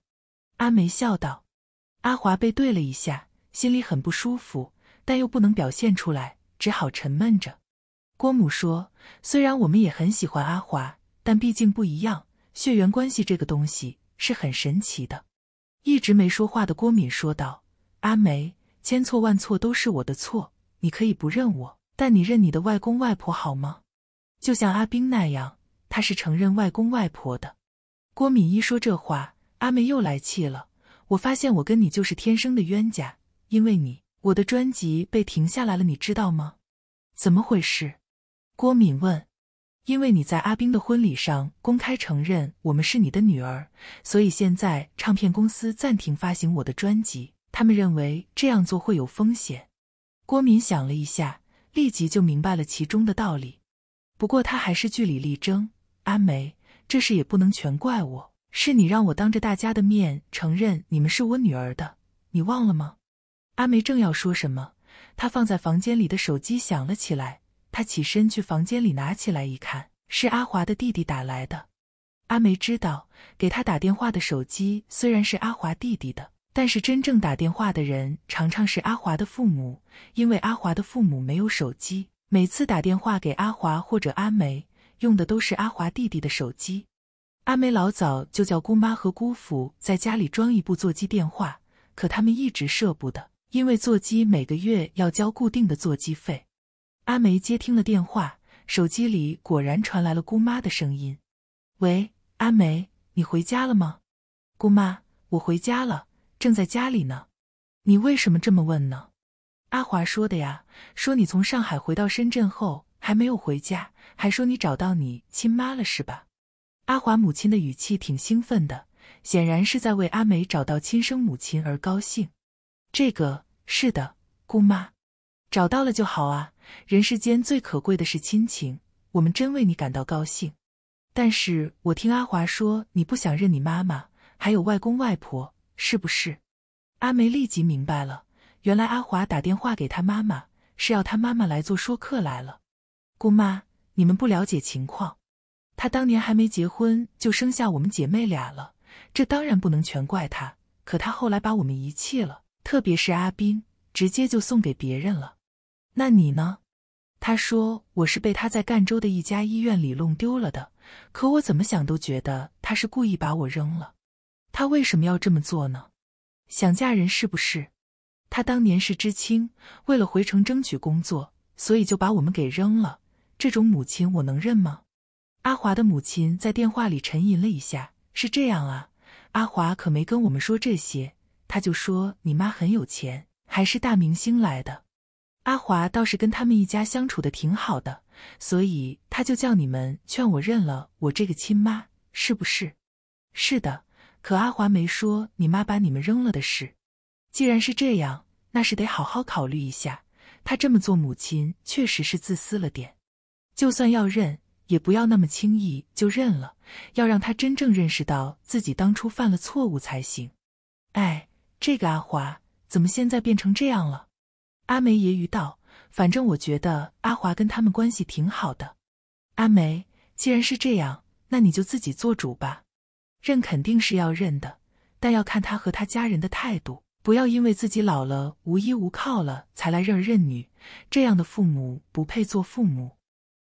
阿梅笑道。阿华被对了一下，心里很不舒服，但又不能表现出来，只好沉闷着。郭母说：“虽然我们也很喜欢阿华，但毕竟不一样，血缘关系这个东西。”是很神奇的，一直没说话的郭敏说道：“阿梅，千错万错都是我的错，你可以不认我，但你认你的外公外婆好吗？就像阿冰那样，他是承认外公外婆的。”郭敏一说这话，阿梅又来气了：“我发现我跟你就是天生的冤家，因为你，我的专辑被停下来了，你知道吗？怎么回事？”郭敏问。因为你在阿冰的婚礼上公开承认我们是你的女儿，所以现在唱片公司暂停发行我的专辑，他们认为这样做会有风险。郭敏想了一下，立即就明白了其中的道理。不过他还是据理力争：“阿梅，这事也不能全怪我，是你让我当着大家的面承认你们是我女儿的，你忘了吗？”阿梅正要说什么，她放在房间里的手机响了起来。他起身去房间里拿起来一看，是阿华的弟弟打来的。阿梅知道，给他打电话的手机虽然是阿华弟弟的，但是真正打电话的人常常是阿华的父母，因为阿华的父母没有手机，每次打电话给阿华或者阿梅，用的都是阿华弟弟的手机。阿梅老早就叫姑妈和姑父在家里装一部座机电话，可他们一直舍不得，因为座机每个月要交固定的座机费。阿梅接听了电话，手机里果然传来了姑妈的声音：“喂，阿梅，你回家了吗？”“姑妈，我回家了，正在家里呢。”“你为什么这么问呢？”“阿华说的呀，说你从上海回到深圳后还没有回家，还说你找到你亲妈了，是吧？”阿华母亲的语气挺兴奋的，显然是在为阿梅找到亲生母亲而高兴。“这个是的，姑妈。”找到了就好啊！人世间最可贵的是亲情，我们真为你感到高兴。但是我听阿华说，你不想认你妈妈，还有外公外婆，是不是？阿梅立即明白了，原来阿华打电话给他妈妈，是要他妈妈来做说客来了。姑妈，你们不了解情况，他当年还没结婚就生下我们姐妹俩了，这当然不能全怪他。可他后来把我们遗弃了，特别是阿斌，直接就送给别人了。那你呢？他说我是被他在赣州的一家医院里弄丢了的，可我怎么想都觉得他是故意把我扔了。他为什么要这么做呢？想嫁人是不是？他当年是知青，为了回城争取工作，所以就把我们给扔了。这种母亲我能认吗？阿华的母亲在电话里沉吟了一下：“是这样啊，阿华可没跟我们说这些，他就说你妈很有钱，还是大明星来的。”阿华倒是跟他们一家相处的挺好的，所以他就叫你们劝我认了我这个亲妈，是不是？是的。可阿华没说你妈把你们扔了的事。既然是这样，那是得好好考虑一下。他这么做母亲确实是自私了点。就算要认，也不要那么轻易就认了，要让他真正认识到自己当初犯了错误才行。哎，这个阿华怎么现在变成这样了？阿梅揶揄道：“反正我觉得阿华跟他们关系挺好的。”阿梅，既然是这样，那你就自己做主吧。认肯定是要认的，但要看他和他家人的态度。不要因为自己老了、无依无靠了才来认认女，这样的父母不配做父母。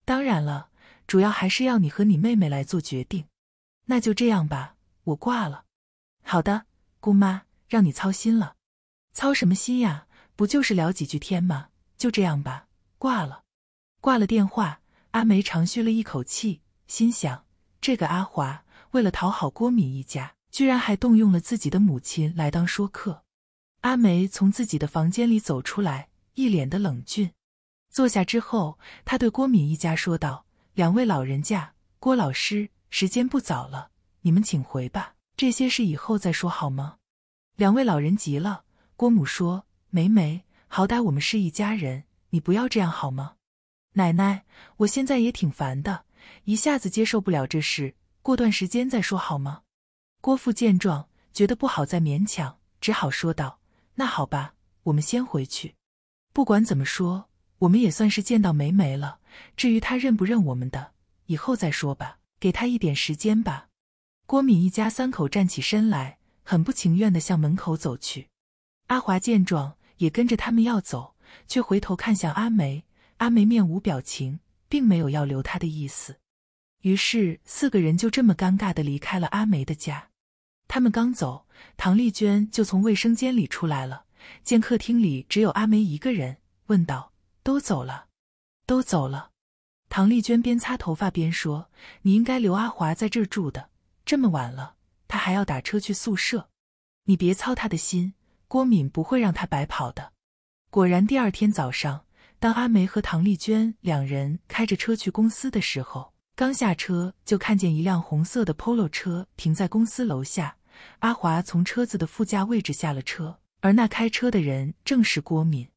当然了，主要还是要你和你妹妹来做决定。那就这样吧，我挂了。好的，姑妈，让你操心了。操什么心呀？不就是聊几句天吗？就这样吧，挂了。挂了电话，阿梅长吁了一口气，心想：这个阿华为了讨好郭敏一家，居然还动用了自己的母亲来当说客。阿梅从自己的房间里走出来，一脸的冷峻。坐下之后，她对郭敏一家说道：“两位老人家，郭老师，时间不早了，你们请回吧。这些事以后再说好吗？”两位老人急了，郭母说。梅梅，好歹我们是一家人，你不要这样好吗？奶奶，我现在也挺烦的，一下子接受不了这事，过段时间再说好吗？郭父见状，觉得不好再勉强，只好说道：“那好吧，我们先回去。不管怎么说，我们也算是见到梅梅了。至于她认不认我们的，以后再说吧，给她一点时间吧。”郭敏一家三口站起身来，很不情愿地向门口走去。阿华见状。也跟着他们要走，却回头看向阿梅。阿梅面无表情，并没有要留他的意思。于是四个人就这么尴尬地离开了阿梅的家。他们刚走，唐丽娟就从卫生间里出来了。见客厅里只有阿梅一个人，问道：“都走了？都走了？”唐丽娟边擦头发边说：“你应该留阿华在这儿住的。这么晚了，他还要打车去宿舍，你别操他的心。”郭敏不会让他白跑的。果然，第二天早上，当阿梅和唐丽娟两人开着车去公司的时候，刚下车就看见一辆红色的 polo 车停在公司楼下。阿华从车子的副驾位置下了车，而那开车的人正是郭敏。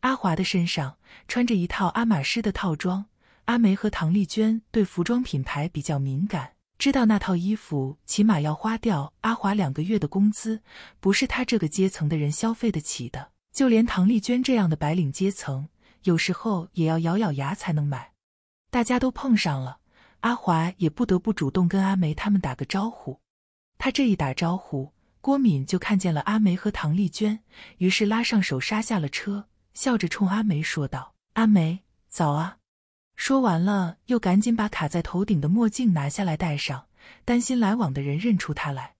阿华的身上穿着一套阿玛施的套装。阿梅和唐丽娟对服装品牌比较敏感。知道那套衣服起码要花掉阿华两个月的工资，不是他这个阶层的人消费得起的。就连唐丽娟这样的白领阶层，有时候也要咬咬牙才能买。大家都碰上了，阿华也不得不主动跟阿梅他们打个招呼。他这一打招呼，郭敏就看见了阿梅和唐丽娟，于是拉上手刹下了车，笑着冲阿梅说道：“阿梅，早啊。”说完了，又赶紧把卡在头顶的墨镜拿下来戴上，担心来往的人认出他来。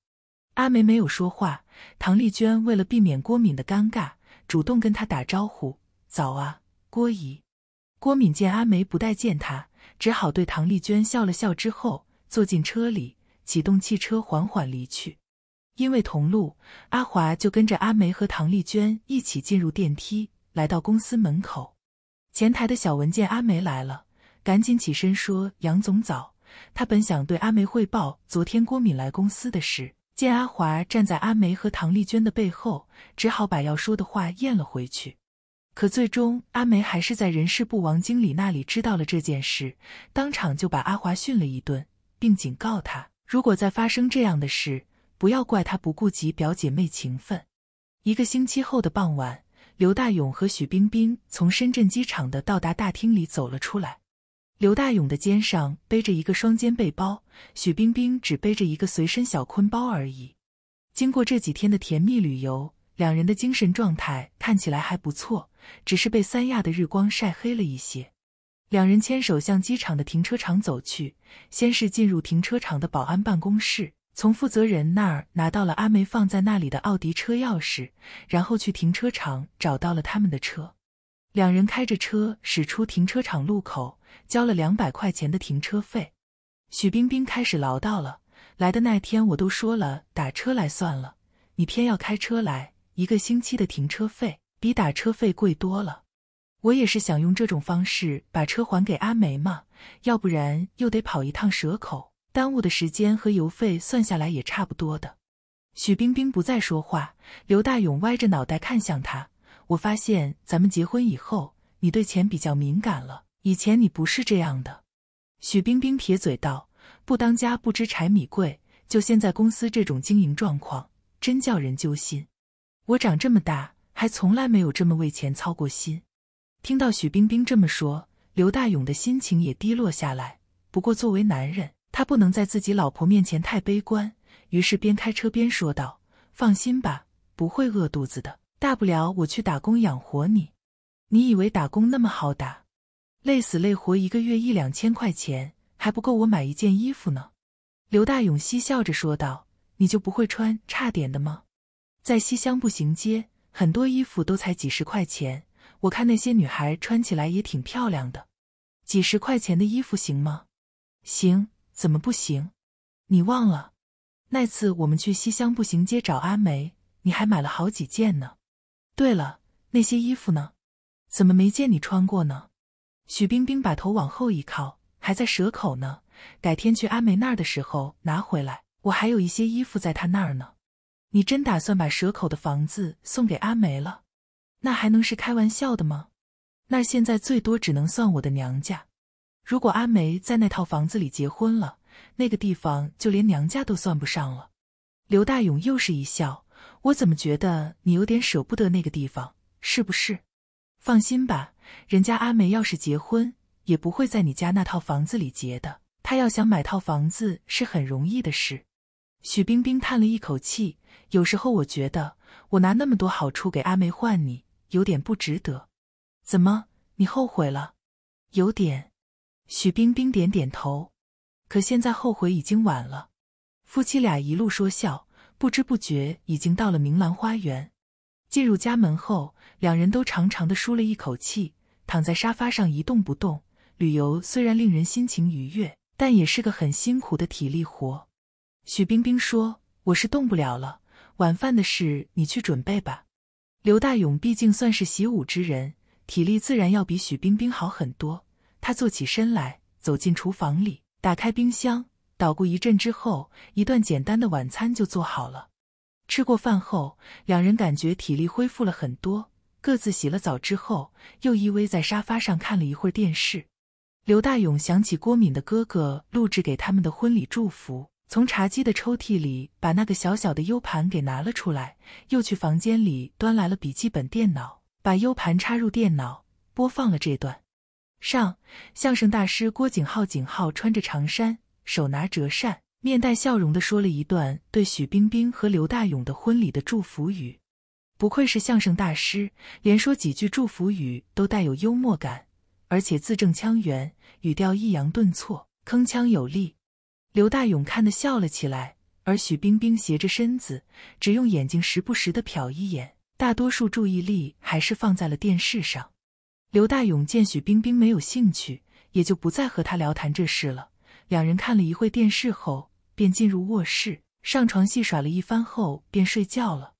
阿梅没有说话。唐丽娟为了避免郭敏的尴尬，主动跟他打招呼：“早啊，郭姨。”郭敏见阿梅不待见他，只好对唐丽娟笑了笑，之后坐进车里，启动汽车，缓缓离去。因为同路，阿华就跟着阿梅和唐丽娟一起进入电梯，来到公司门口。前台的小文见阿梅来了。赶紧起身说：“杨总早。”他本想对阿梅汇报昨天郭敏来公司的事，见阿华站在阿梅和唐丽娟的背后，只好把要说的话咽了回去。可最终，阿梅还是在人事部王经理那里知道了这件事，当场就把阿华训了一顿，并警告他：如果再发生这样的事，不要怪他不顾及表姐妹情分。一个星期后的傍晚，刘大勇和许冰冰从深圳机场的到达大厅里走了出来。刘大勇的肩上背着一个双肩背包，许冰冰只背着一个随身小坤包而已。经过这几天的甜蜜旅游，两人的精神状态看起来还不错，只是被三亚的日光晒黑了一些。两人牵手向机场的停车场走去，先是进入停车场的保安办公室，从负责人那儿拿到了阿梅放在那里的奥迪车钥匙，然后去停车场找到了他们的车。两人开着车驶出停车场路口，交了两百块钱的停车费。许冰冰开始唠叨了：“来的那天我都说了打车来算了，你偏要开车来，一个星期的停车费比打车费贵多了。我也是想用这种方式把车还给阿梅嘛，要不然又得跑一趟蛇口，耽误的时间和油费算下来也差不多的。”许冰冰不再说话，刘大勇歪着脑袋看向他。我发现咱们结婚以后，你对钱比较敏感了。以前你不是这样的。”许冰冰撇嘴道，“不当家不知柴米贵，就现在公司这种经营状况，真叫人揪心。我长这么大，还从来没有这么为钱操过心。”听到许冰冰这么说，刘大勇的心情也低落下来。不过作为男人，他不能在自己老婆面前太悲观，于是边开车边说道：“放心吧，不会饿肚子的。”大不了我去打工养活你，你以为打工那么好打？累死累活一个月一两千块钱还不够我买一件衣服呢。刘大勇嬉笑着说道：“你就不会穿差点的吗？在西乡步行街，很多衣服都才几十块钱，我看那些女孩穿起来也挺漂亮的。几十块钱的衣服行吗？行，怎么不行？你忘了那次我们去西乡步行街找阿梅，你还买了好几件呢。”对了，那些衣服呢？怎么没见你穿过呢？许冰冰把头往后一靠，还在蛇口呢。改天去阿梅那儿的时候拿回来。我还有一些衣服在她那儿呢。你真打算把蛇口的房子送给阿梅了？那还能是开玩笑的吗？那现在最多只能算我的娘家。如果阿梅在那套房子里结婚了，那个地方就连娘家都算不上了。刘大勇又是一笑。我怎么觉得你有点舍不得那个地方，是不是？放心吧，人家阿梅要是结婚，也不会在你家那套房子里结的。她要想买套房子是很容易的事。许冰冰叹了一口气，有时候我觉得我拿那么多好处给阿梅换你，有点不值得。怎么，你后悔了？有点。许冰冰点点头。可现在后悔已经晚了。夫妻俩一路说笑。不知不觉已经到了明兰花园，进入家门后，两人都长长的舒了一口气，躺在沙发上一动不动。旅游虽然令人心情愉悦，但也是个很辛苦的体力活。许冰冰说：“我是动不了了，晚饭的事你去准备吧。”刘大勇毕竟算是习武之人，体力自然要比许冰冰好很多。他坐起身来，走进厨房里，打开冰箱。捣鼓一阵之后，一段简单的晚餐就做好了。吃过饭后，两人感觉体力恢复了很多，各自洗了澡之后，又依偎在沙发上看了一会儿电视。刘大勇想起郭敏的哥哥录制给他们的婚礼祝福，从茶几的抽屉里把那个小小的 U 盘给拿了出来，又去房间里端来了笔记本电脑，把 U 盘插入电脑，播放了这段。上相声大师郭景浩，景浩穿着长衫。手拿折扇，面带笑容地说了一段对许冰冰和刘大勇的婚礼的祝福语。不愧是相声大师，连说几句祝福语都带有幽默感，而且字正腔圆，语调抑扬顿挫，铿锵有力。刘大勇看得笑了起来，而许冰冰斜着身子，只用眼睛时不时的瞟一眼，大多数注意力还是放在了电视上。刘大勇见许冰冰没有兴趣，也就不再和他聊谈这事了。两人看了一会电视后，便进入卧室上床戏耍了一番后，便睡觉了。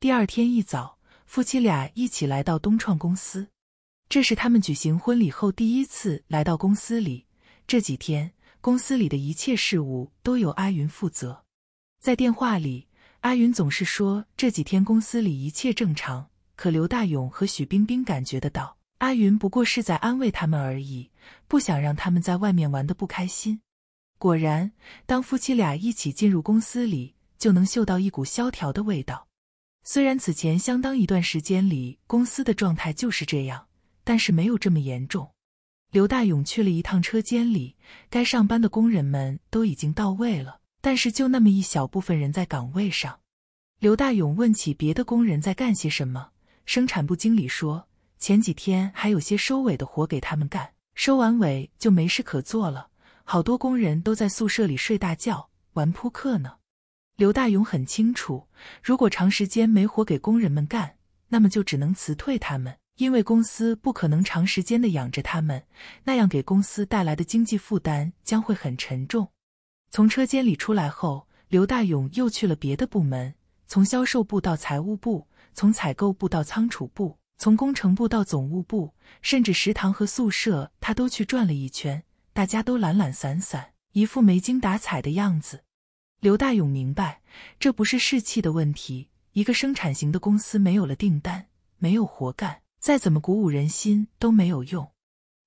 第二天一早，夫妻俩一起来到东创公司，这是他们举行婚礼后第一次来到公司里。这几天，公司里的一切事务都由阿云负责。在电话里，阿云总是说这几天公司里一切正常，可刘大勇和许冰冰感觉得到，阿云不过是在安慰他们而已，不想让他们在外面玩得不开心。果然，当夫妻俩一起进入公司里，就能嗅到一股萧条的味道。虽然此前相当一段时间里公司的状态就是这样，但是没有这么严重。刘大勇去了一趟车间里，该上班的工人们都已经到位了，但是就那么一小部分人在岗位上。刘大勇问起别的工人在干些什么，生产部经理说：“前几天还有些收尾的活给他们干，收完尾就没事可做了。”好多工人都在宿舍里睡大觉、玩扑克呢。刘大勇很清楚，如果长时间没活给工人们干，那么就只能辞退他们，因为公司不可能长时间的养着他们，那样给公司带来的经济负担将会很沉重。从车间里出来后，刘大勇又去了别的部门，从销售部到财务部，从采购部到仓储部，从工程部到总务部，甚至食堂和宿舍，他都去转了一圈。大家都懒懒散散，一副没精打采的样子。刘大勇明白，这不是士气的问题。一个生产型的公司没有了订单，没有活干，再怎么鼓舞人心都没有用。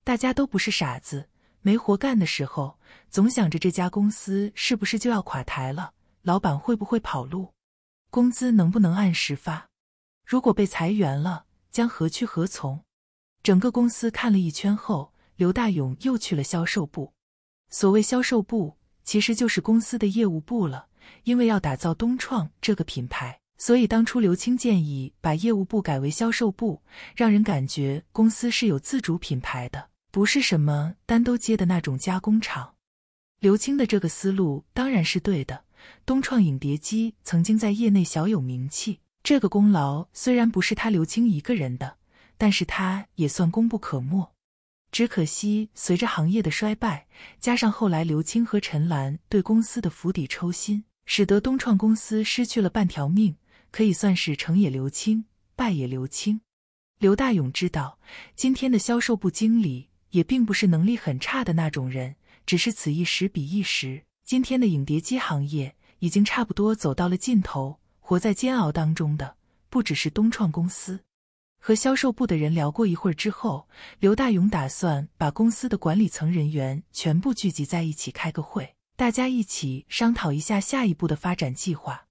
大家都不是傻子，没活干的时候，总想着这家公司是不是就要垮台了？老板会不会跑路？工资能不能按时发？如果被裁员了，将何去何从？整个公司看了一圈后。刘大勇又去了销售部，所谓销售部，其实就是公司的业务部了。因为要打造东创这个品牌，所以当初刘青建议把业务部改为销售部，让人感觉公司是有自主品牌的，不是什么单都接的那种加工厂。刘青的这个思路当然是对的。东创影碟机曾经在业内小有名气，这个功劳虽然不是他刘青一个人的，但是他也算功不可没。只可惜，随着行业的衰败，加上后来刘青和陈岚对公司的釜底抽薪，使得东创公司失去了半条命，可以算是成也刘青，败也刘青。刘大勇知道，今天的销售部经理也并不是能力很差的那种人，只是此一时彼一时，今天的影碟机行业已经差不多走到了尽头，活在煎熬当中的不只是东创公司。和销售部的人聊过一会儿之后，刘大勇打算把公司的管理层人员全部聚集在一起开个会，大家一起商讨一下下一步的发展计划。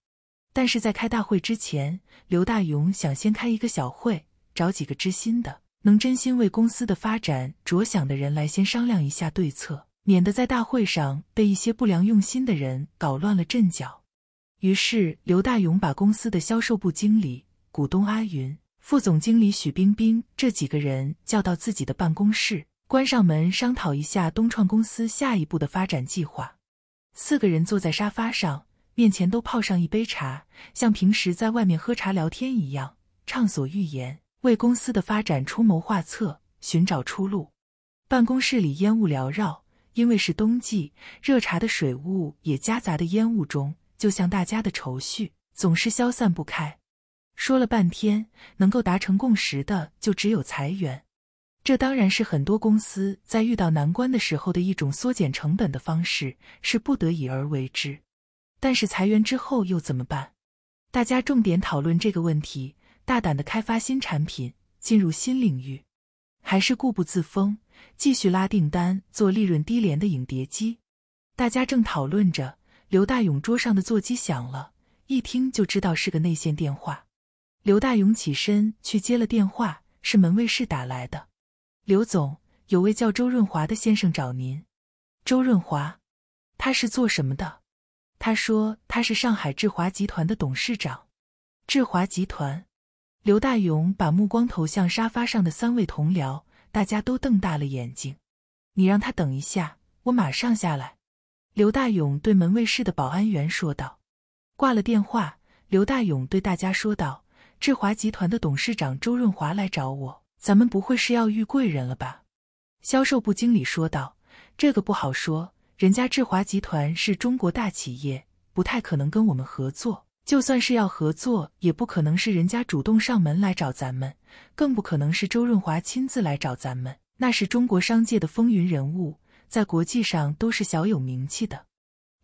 但是在开大会之前，刘大勇想先开一个小会，找几个知心的、能真心为公司的发展着想的人来先商量一下对策，免得在大会上被一些不良用心的人搞乱了阵脚。于是，刘大勇把公司的销售部经理、股东阿云。副总经理许冰冰这几个人叫到自己的办公室，关上门商讨一下东创公司下一步的发展计划。四个人坐在沙发上，面前都泡上一杯茶，像平时在外面喝茶聊天一样，畅所欲言，为公司的发展出谋划策，寻找出路。办公室里烟雾缭绕，因为是冬季，热茶的水雾也夹杂的烟雾中，就像大家的愁绪总是消散不开。说了半天，能够达成共识的就只有裁员，这当然是很多公司在遇到难关的时候的一种缩减成本的方式，是不得已而为之。但是裁员之后又怎么办？大家重点讨论这个问题：大胆的开发新产品，进入新领域，还是固步自封，继续拉订单做利润低廉的影碟机？大家正讨论着，刘大勇桌上的座机响了，一听就知道是个内线电话。刘大勇起身去接了电话，是门卫室打来的。刘总，有位叫周润华的先生找您。周润华，他是做什么的？他说他是上海智华集团的董事长。智华集团。刘大勇把目光投向沙发上的三位同僚，大家都瞪大了眼睛。你让他等一下，我马上下来。刘大勇对门卫室的保安员说道。挂了电话，刘大勇对大家说道。志华集团的董事长周润华来找我，咱们不会是要遇贵人了吧？销售部经理说道：“这个不好说，人家志华集团是中国大企业，不太可能跟我们合作。就算是要合作，也不可能是人家主动上门来找咱们，更不可能是周润华亲自来找咱们。那是中国商界的风云人物，在国际上都是小有名气的。”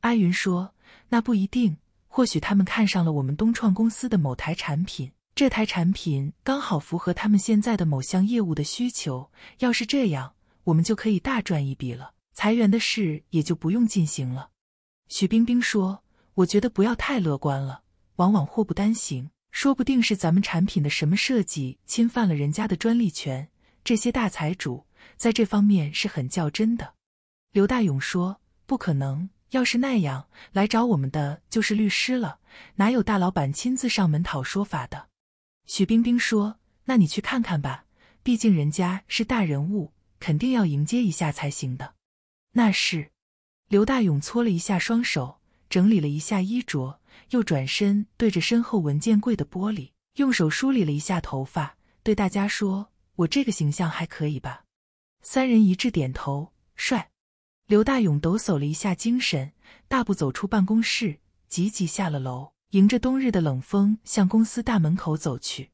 阿云说：“那不一定，或许他们看上了我们东创公司的某台产品。”这台产品刚好符合他们现在的某项业务的需求，要是这样，我们就可以大赚一笔了，裁员的事也就不用进行了。许冰冰说：“我觉得不要太乐观了，往往祸不单行，说不定是咱们产品的什么设计侵犯了人家的专利权。这些大财主在这方面是很较真的。”刘大勇说：“不可能，要是那样，来找我们的就是律师了，哪有大老板亲自上门讨说法的？”许冰冰说：“那你去看看吧，毕竟人家是大人物，肯定要迎接一下才行的。”那是，刘大勇搓了一下双手，整理了一下衣着，又转身对着身后文件柜的玻璃，用手梳理了一下头发，对大家说：“我这个形象还可以吧？”三人一致点头，帅。刘大勇抖擞了一下精神，大步走出办公室，急急下了楼。迎着冬日的冷风向公司大门口走去，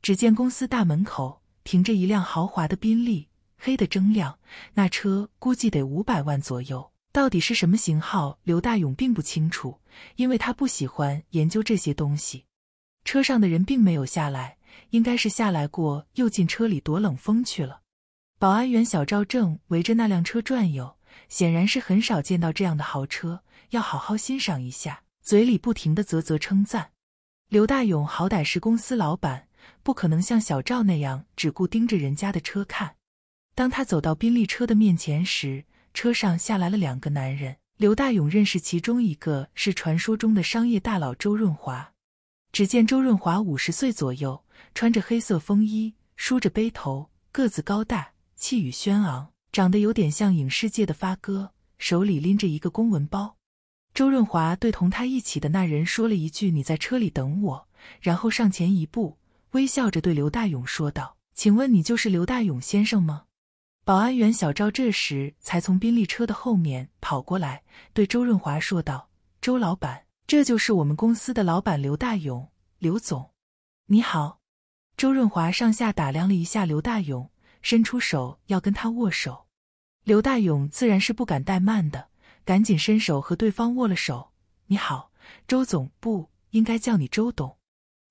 只见公司大门口停着一辆豪华的宾利，黑的铮亮。那车估计得五百万左右，到底是什么型号，刘大勇并不清楚，因为他不喜欢研究这些东西。车上的人并没有下来，应该是下来过又进车里躲冷风去了。保安员小赵正围着那辆车转悠，显然是很少见到这样的豪车，要好好欣赏一下。嘴里不停的啧啧称赞，刘大勇好歹是公司老板，不可能像小赵那样只顾盯着人家的车看。当他走到宾利车的面前时，车上下来了两个男人。刘大勇认识其中一个是传说中的商业大佬周润华。只见周润华五十岁左右，穿着黑色风衣，梳着背头，个子高大，气宇轩昂，长得有点像影视界的发哥，手里拎着一个公文包。周润华对同他一起的那人说了一句：“你在车里等我。”然后上前一步，微笑着对刘大勇说道：“请问你就是刘大勇先生吗？”保安员小赵这时才从宾利车的后面跑过来，对周润华说道：“周老板，这就是我们公司的老板刘大勇，刘总，你好。”周润华上下打量了一下刘大勇，伸出手要跟他握手。刘大勇自然是不敢怠慢的。赶紧伸手和对方握了手。你好，周总，不应该叫你周董，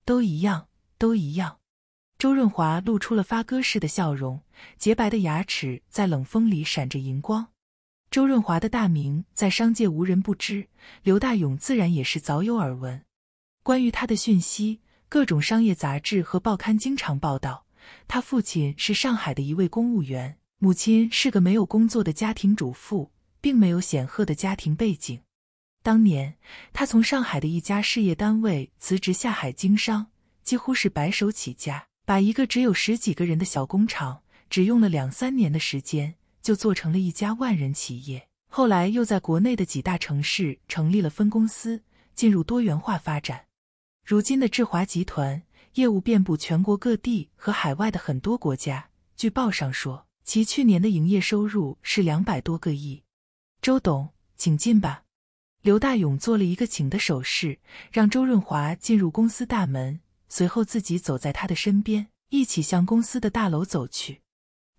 都一样，都一样。周润华露出了发哥似的笑容，洁白的牙齿在冷风里闪着银光。周润华的大名在商界无人不知，刘大勇自然也是早有耳闻。关于他的讯息，各种商业杂志和报刊经常报道。他父亲是上海的一位公务员，母亲是个没有工作的家庭主妇。并没有显赫的家庭背景。当年，他从上海的一家事业单位辞职下海经商，几乎是白手起家，把一个只有十几个人的小工厂，只用了两三年的时间就做成了一家万人企业。后来又在国内的几大城市成立了分公司，进入多元化发展。如今的志华集团业务遍布全国各地和海外的很多国家。据报上说，其去年的营业收入是两百多个亿。周董，请进吧。刘大勇做了一个请的手势，让周润华进入公司大门，随后自己走在他的身边，一起向公司的大楼走去。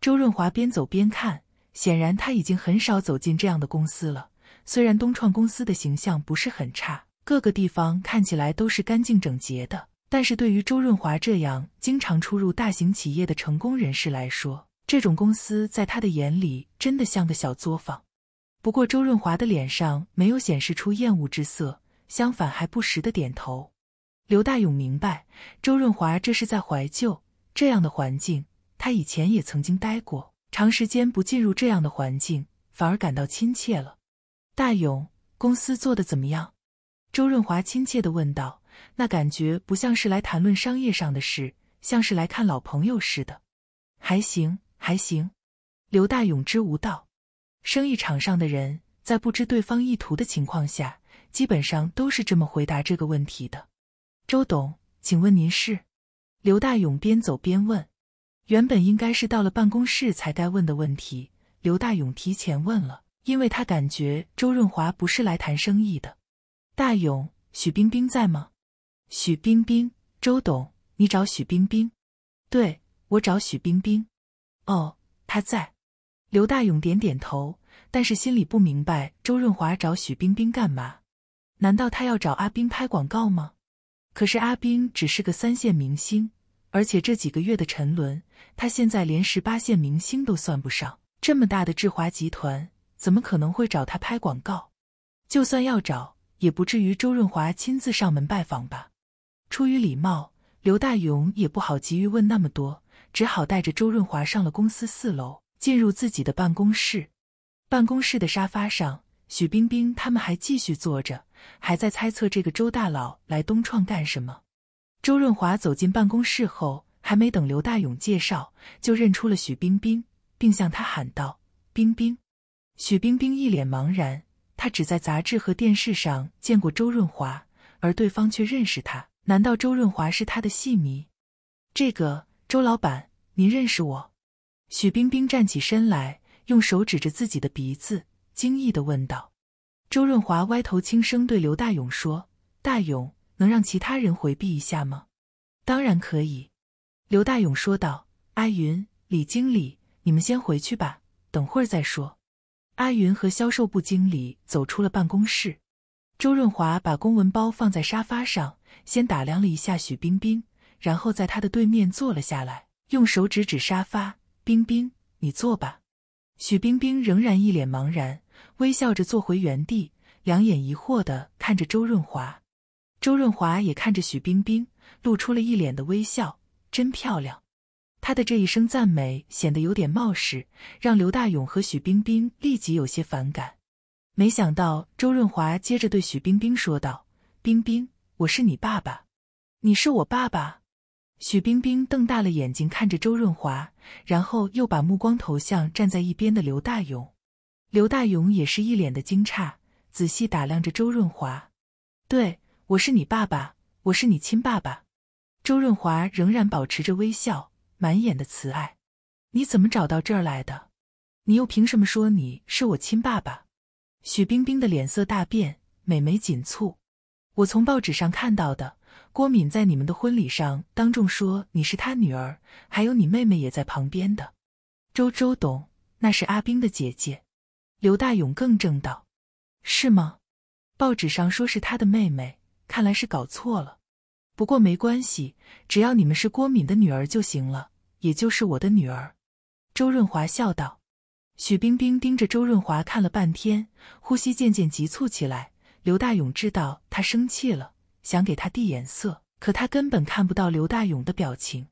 周润华边走边看，显然他已经很少走进这样的公司了。虽然东创公司的形象不是很差，各个地方看起来都是干净整洁的，但是对于周润华这样经常出入大型企业的成功人士来说，这种公司在他的眼里真的像个小作坊。不过，周润华的脸上没有显示出厌恶之色，相反还不时的点头。刘大勇明白，周润华这是在怀旧。这样的环境，他以前也曾经待过。长时间不进入这样的环境，反而感到亲切了。大勇，公司做的怎么样？周润华亲切的问道。那感觉不像是来谈论商业上的事，像是来看老朋友似的。还行，还行。刘大勇之无道。生意场上的人，在不知对方意图的情况下，基本上都是这么回答这个问题的。周董，请问您是？刘大勇边走边问。原本应该是到了办公室才该问的问题，刘大勇提前问了，因为他感觉周润华不是来谈生意的。大勇，许冰冰在吗？许冰冰，周董，你找许冰冰？对，我找许冰冰。哦，他在。刘大勇点点头，但是心里不明白周润华找许冰冰干嘛？难道他要找阿冰拍广告吗？可是阿冰只是个三线明星，而且这几个月的沉沦，他现在连十八线明星都算不上。这么大的志华集团，怎么可能会找他拍广告？就算要找，也不至于周润华亲自上门拜访吧？出于礼貌，刘大勇也不好急于问那么多，只好带着周润华上了公司四楼。进入自己的办公室，办公室的沙发上，许冰冰他们还继续坐着，还在猜测这个周大佬来东创干什么。周润华走进办公室后，还没等刘大勇介绍，就认出了许冰冰，并向他喊道：“冰冰。”许冰冰一脸茫然，他只在杂志和电视上见过周润华，而对方却认识他，难道周润华是他的戏迷？这个周老板，您认识我？许冰冰站起身来，用手指着自己的鼻子，惊异的问道：“周润华，歪头轻声对刘大勇说：‘大勇，能让其他人回避一下吗？’当然可以。”刘大勇说道：“阿云，李经理，你们先回去吧，等会儿再说。”阿云和销售部经理走出了办公室。周润华把公文包放在沙发上，先打量了一下许冰冰，然后在他的对面坐了下来，用手指指沙发。冰冰，你坐吧。许冰冰仍然一脸茫然，微笑着坐回原地，两眼疑惑的看着周润华。周润华也看着许冰冰，露出了一脸的微笑，真漂亮。他的这一声赞美显得有点冒失，让刘大勇和许冰冰立即有些反感。没想到周润华接着对许冰冰说道：“冰冰，我是你爸爸，你是我爸爸。”许冰冰瞪大了眼睛看着周润华，然后又把目光投向站在一边的刘大勇。刘大勇也是一脸的惊诧，仔细打量着周润华。对，我是你爸爸，我是你亲爸爸。周润华仍然保持着微笑，满眼的慈爱。你怎么找到这儿来的？你又凭什么说你是我亲爸爸？许冰冰的脸色大变，美眉紧蹙。我从报纸上看到的。郭敏在你们的婚礼上当众说你是他女儿，还有你妹妹也在旁边的。周周董，那是阿冰的姐姐。刘大勇更正道：“是吗？报纸上说是他的妹妹，看来是搞错了。不过没关系，只要你们是郭敏的女儿就行了，也就是我的女儿。”周润华笑道。许冰冰盯着周润华看了半天，呼吸渐渐急促起来。刘大勇知道她生气了。想给他递眼色，可他根本看不到刘大勇的表情。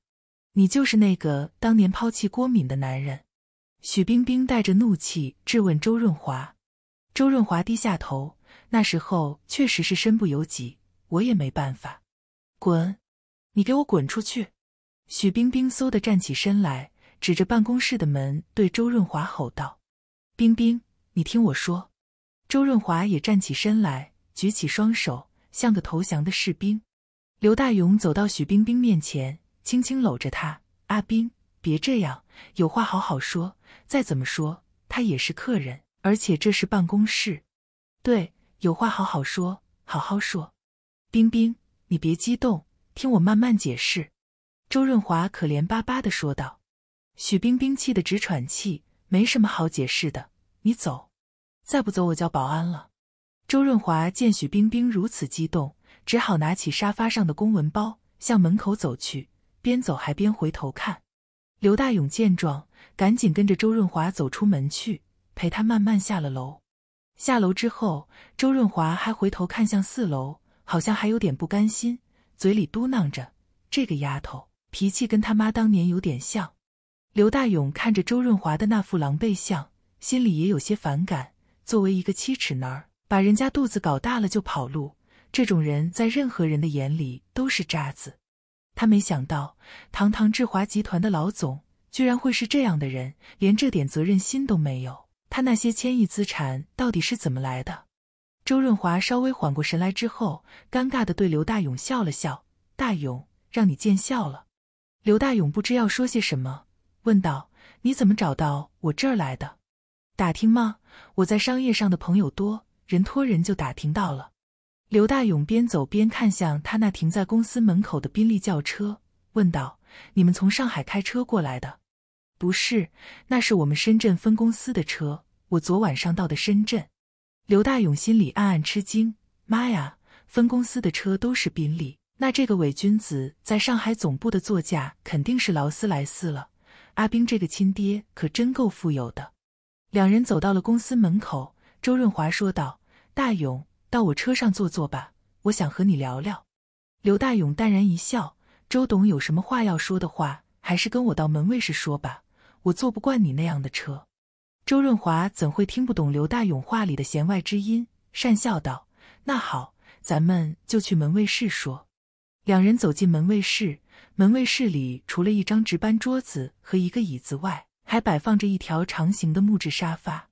你就是那个当年抛弃郭敏的男人，许冰冰带着怒气质问周润华。周润华低下头，那时候确实是身不由己，我也没办法。滚！你给我滚出去！许冰冰嗖的站起身来，指着办公室的门对周润华吼道：“冰冰，你听我说。”周润华也站起身来，举起双手。像个投降的士兵，刘大勇走到许冰冰面前，轻轻搂着她：“阿冰，别这样，有话好好说。再怎么说，他也是客人，而且这是办公室。对，有话好好说，好好说。冰冰，你别激动，听我慢慢解释。”周润华可怜巴巴地说道。许冰冰气得直喘气：“没什么好解释的，你走，再不走我叫保安了。”周润华见许冰冰如此激动，只好拿起沙发上的公文包，向门口走去，边走还边回头看。刘大勇见状，赶紧跟着周润华走出门去，陪他慢慢下了楼。下楼之后，周润华还回头看向四楼，好像还有点不甘心，嘴里嘟囔着：“这个丫头脾气跟她妈当年有点像。”刘大勇看着周润华的那副狼狈相，心里也有些反感。作为一个七尺男儿。把人家肚子搞大了就跑路，这种人在任何人的眼里都是渣子。他没想到，堂堂志华集团的老总，居然会是这样的人，连这点责任心都没有。他那些千亿资产到底是怎么来的？周润华稍微缓过神来之后，尴尬的对刘大勇笑了笑：“大勇，让你见笑了。”刘大勇不知要说些什么，问道：“你怎么找到我这儿来的？”“打听吗？我在商业上的朋友多。”人托人就打听到了。刘大勇边走边看向他那停在公司门口的宾利轿车，问道：“你们从上海开车过来的？不是，那是我们深圳分公司的车。我昨晚上到的深圳。”刘大勇心里暗暗吃惊：“妈呀，分公司的车都是宾利，那这个伪君子在上海总部的座驾肯定是劳斯莱斯了。阿兵这个亲爹可真够富有的。”两人走到了公司门口。周润华说道：“大勇，到我车上坐坐吧，我想和你聊聊。”刘大勇淡然一笑：“周董有什么话要说的话，还是跟我到门卫室说吧，我坐不惯你那样的车。”周润华怎会听不懂刘大勇话里的弦外之音，讪笑道：“那好，咱们就去门卫室说。”两人走进门卫室，门卫室里除了一张值班桌子和一个椅子外，还摆放着一条长形的木质沙发。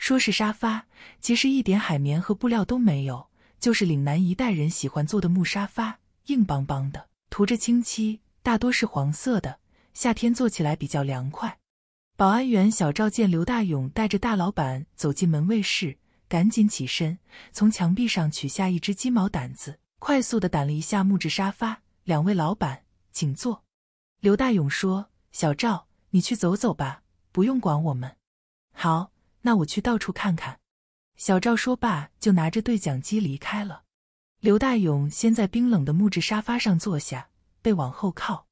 说是沙发，其实一点海绵和布料都没有，就是岭南一代人喜欢坐的木沙发，硬邦邦的，涂着清漆，大多是黄色的，夏天坐起来比较凉快。保安员小赵见刘大勇带着大老板走进门卫室，赶紧起身，从墙壁上取下一只鸡毛掸子，快速的掸了一下木质沙发。两位老板，请坐。刘大勇说：“小赵，你去走走吧，不用管我们。”好。那我去到处看看。”小赵说罢，就拿着对讲机离开了。刘大勇先在冰冷的木质沙发上坐下，背往后靠。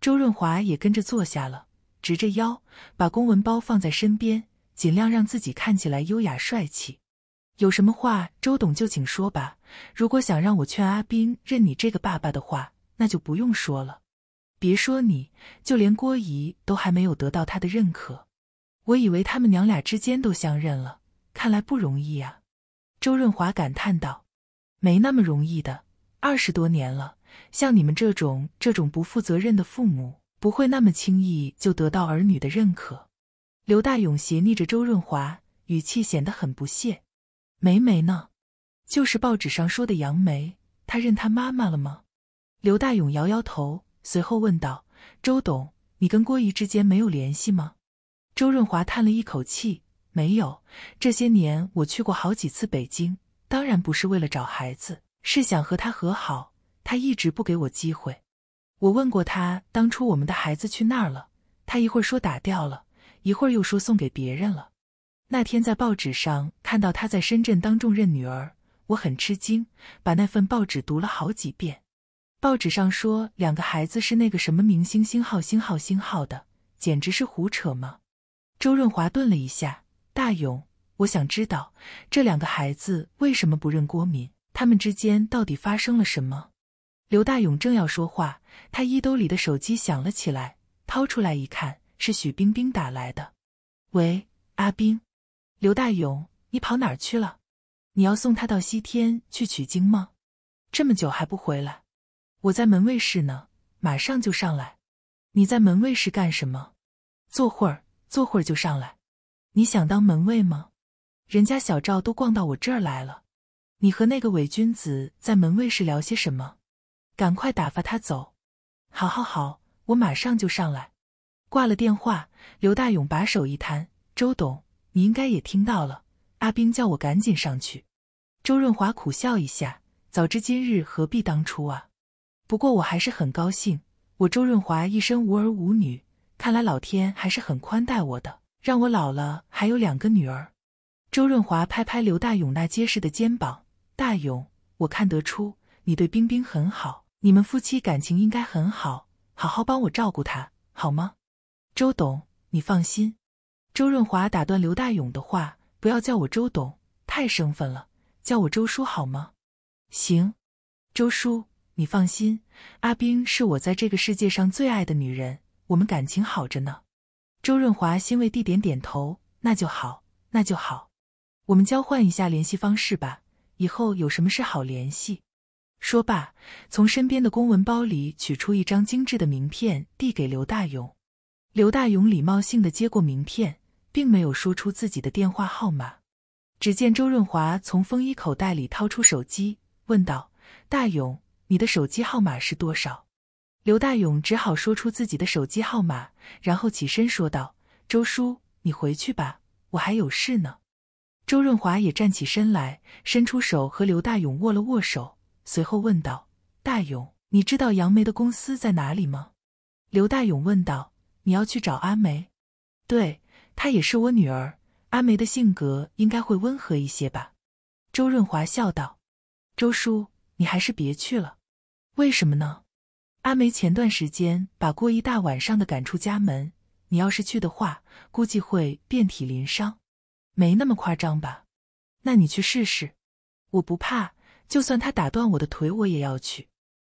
周润华也跟着坐下了，直着腰，把公文包放在身边，尽量让自己看起来优雅帅气。有什么话，周董就请说吧。如果想让我劝阿斌认你这个爸爸的话，那就不用说了。别说你，就连郭姨都还没有得到他的认可。我以为他们娘俩之间都相认了，看来不容易呀。”周润华感叹道，“没那么容易的，二十多年了，像你们这种这种不负责任的父母，不会那么轻易就得到儿女的认可。”刘大勇斜睨着周润华，语气显得很不屑。“梅梅呢？就是报纸上说的杨梅，她认她妈妈了吗？”刘大勇摇摇头，随后问道：“周董，你跟郭姨之间没有联系吗？”周润华叹了一口气：“没有，这些年我去过好几次北京，当然不是为了找孩子，是想和他和好。他一直不给我机会。我问过他，当初我们的孩子去那儿了？他一会儿说打掉了，一会儿又说送给别人了。那天在报纸上看到他在深圳当众认女儿，我很吃惊，把那份报纸读了好几遍。报纸上说两个孩子是那个什么明星星号星号星号的，简直是胡扯吗？”周润华顿了一下，大勇，我想知道这两个孩子为什么不认郭敏，他们之间到底发生了什么？刘大勇正要说话，他衣兜里的手机响了起来，掏出来一看，是许冰冰打来的。喂，阿冰，刘大勇，你跑哪儿去了？你要送他到西天去取经吗？这么久还不回来？我在门卫室呢，马上就上来。你在门卫室干什么？坐会儿。坐会儿就上来，你想当门卫吗？人家小赵都逛到我这儿来了，你和那个伪君子在门卫室聊些什么？赶快打发他走！好，好，好，我马上就上来。挂了电话，刘大勇把手一摊：“周董，你应该也听到了，阿兵叫我赶紧上去。”周润华苦笑一下：“早知今日，何必当初啊？不过我还是很高兴，我周润华一生无儿无女。”看来老天还是很宽待我的，让我老了还有两个女儿。周润华拍拍刘大勇那结实的肩膀：“大勇，我看得出你对冰冰很好，你们夫妻感情应该很好，好好帮我照顾她，好吗？”周董，你放心。周润华打断刘大勇的话：“不要叫我周董，太生分了，叫我周叔好吗？”行，周叔，你放心，阿冰是我在这个世界上最爱的女人。我们感情好着呢，周润华欣慰地点点头，那就好，那就好。我们交换一下联系方式吧，以后有什么事好联系。说罢，从身边的公文包里取出一张精致的名片，递给刘大勇。刘大勇礼貌性的接过名片，并没有说出自己的电话号码。只见周润华从风衣口袋里掏出手机，问道：“大勇，你的手机号码是多少？”刘大勇只好说出自己的手机号码，然后起身说道：“周叔，你回去吧，我还有事呢。”周润华也站起身来，伸出手和刘大勇握了握手，随后问道：“大勇，你知道杨梅的公司在哪里吗？”刘大勇问道：“你要去找阿梅？”“对，她也是我女儿。阿梅的性格应该会温和一些吧？”周润华笑道：“周叔，你还是别去了。为什么呢？”阿梅前段时间把过一大晚上的赶出家门，你要是去的话，估计会遍体鳞伤，没那么夸张吧？那你去试试，我不怕，就算他打断我的腿，我也要去。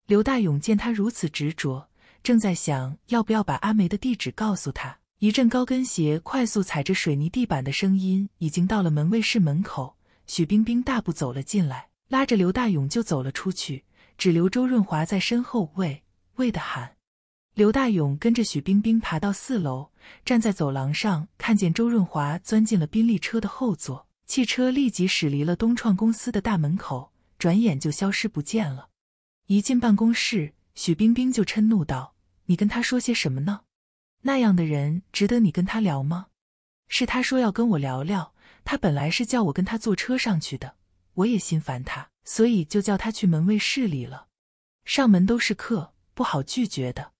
刘大勇见他如此执着，正在想要不要把阿梅的地址告诉他。一阵高跟鞋快速踩着水泥地板的声音已经到了门卫室门口，许冰冰大步走了进来，拉着刘大勇就走了出去，只留周润华在身后。喂！喂的喊，刘大勇跟着许冰冰爬到四楼，站在走廊上，看见周润华钻进了宾利车的后座，汽车立即驶离了东创公司的大门口，转眼就消失不见了。一进办公室，许冰冰就嗔怒道：“你跟他说些什么呢？那样的人值得你跟他聊吗？是他说要跟我聊聊，他本来是叫我跟他坐车上去的，我也心烦他，所以就叫他去门卫室里了。上门都是客。”不好拒绝的，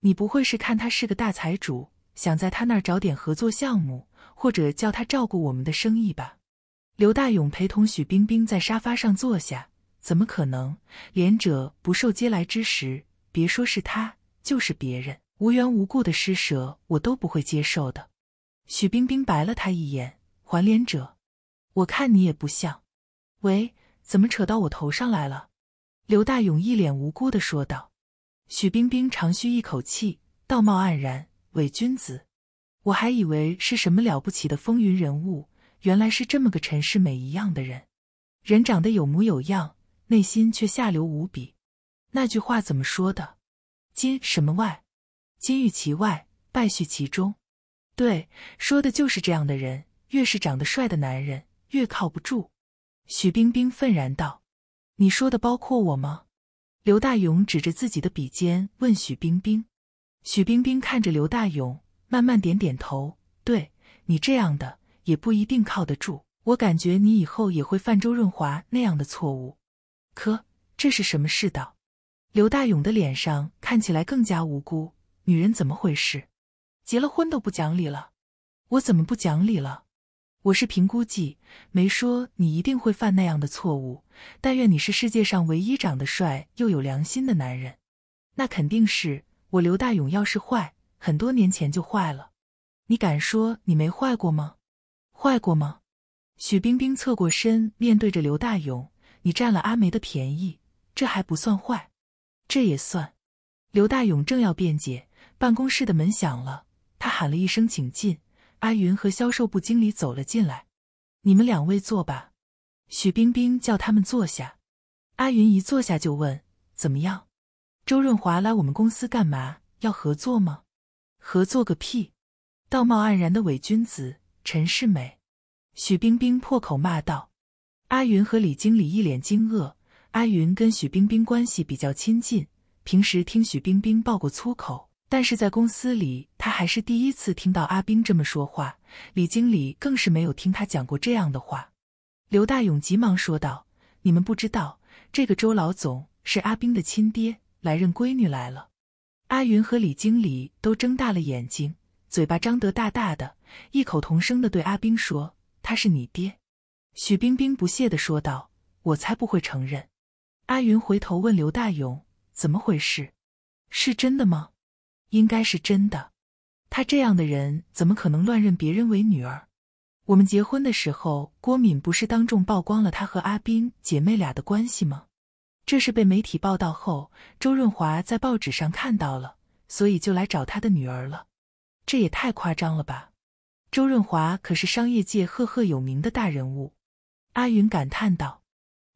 你不会是看他是个大财主，想在他那儿找点合作项目，或者叫他照顾我们的生意吧？刘大勇陪同许冰冰在沙发上坐下。怎么可能？连者不受嗟来之食，别说是他，就是别人无缘无故的施舍，我都不会接受的。许冰冰白了他一眼，还连者，我看你也不像。喂，怎么扯到我头上来了？刘大勇一脸无辜的说道。许冰冰长吁一口气，道貌岸然、伪君子，我还以为是什么了不起的风云人物，原来是这么个陈世美一样的人。人长得有模有样，内心却下流无比。那句话怎么说的？“金什么外，金玉其外，败絮其中。”对，说的就是这样的人。越是长得帅的男人，越靠不住。许冰冰愤然道：“你说的包括我吗？”刘大勇指着自己的笔尖问许冰冰，许冰冰看着刘大勇，慢慢点点头，对你这样的也不一定靠得住，我感觉你以后也会犯周润华那样的错误。可这是什么世道？刘大勇的脸上看起来更加无辜。女人怎么回事？结了婚都不讲理了？我怎么不讲理了？我是评估计，没说你一定会犯那样的错误。但愿你是世界上唯一长得帅又有良心的男人。那肯定是我刘大勇。要是坏，很多年前就坏了。你敢说你没坏过吗？坏过吗？许冰冰侧过身，面对着刘大勇：“你占了阿梅的便宜，这还不算坏，这也算。”刘大勇正要辩解，办公室的门响了，他喊了一声：“请进。”阿云和销售部经理走了进来，你们两位坐吧。许冰冰叫他们坐下。阿云一坐下就问：“怎么样？周润华来我们公司干嘛？要合作吗？合作个屁！道貌岸然的伪君子！”陈世美，许冰冰破口骂道。阿云和李经理一脸惊愕。阿云跟许冰冰关系比较亲近，平时听许冰冰爆过粗口。但是在公司里，他还是第一次听到阿冰这么说话，李经理更是没有听他讲过这样的话。刘大勇急忙说道：“你们不知道，这个周老总是阿冰的亲爹，来认闺女来了。”阿云和李经理都睁大了眼睛，嘴巴张得大大的，异口同声地对阿冰说：“他是你爹。”许冰冰不屑地说道：“我才不会承认。”阿云回头问刘大勇：“怎么回事？是真的吗？”应该是真的，他这样的人怎么可能乱认别人为女儿？我们结婚的时候，郭敏不是当众曝光了他和阿斌姐妹俩的关系吗？这是被媒体报道后，周润华在报纸上看到了，所以就来找他的女儿了。这也太夸张了吧！周润华可是商业界赫赫有名的大人物。阿云感叹道：“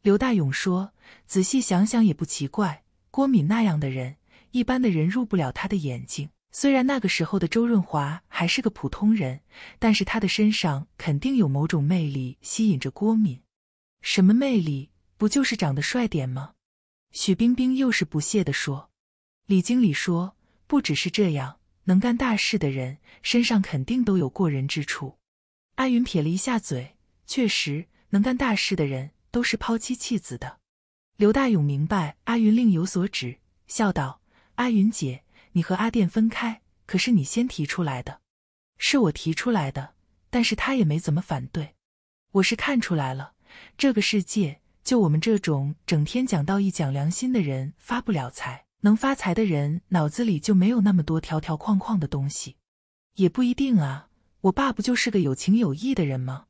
刘大勇说，仔细想想也不奇怪，郭敏那样的人。”一般的人入不了他的眼睛。虽然那个时候的周润华还是个普通人，但是他的身上肯定有某种魅力吸引着郭敏。什么魅力？不就是长得帅点吗？许冰冰又是不屑的说。李经理说，不只是这样，能干大事的人身上肯定都有过人之处。阿云撇了一下嘴，确实，能干大事的人都是抛妻弃子的。刘大勇明白阿云另有所指，笑道。阿云姐，你和阿殿分开，可是你先提出来的，是我提出来的，但是他也没怎么反对。我是看出来了，这个世界就我们这种整天讲道义、讲良心的人发不了财，能发财的人脑子里就没有那么多条条框框的东西。也不一定啊，我爸不就是个有情有义的人吗？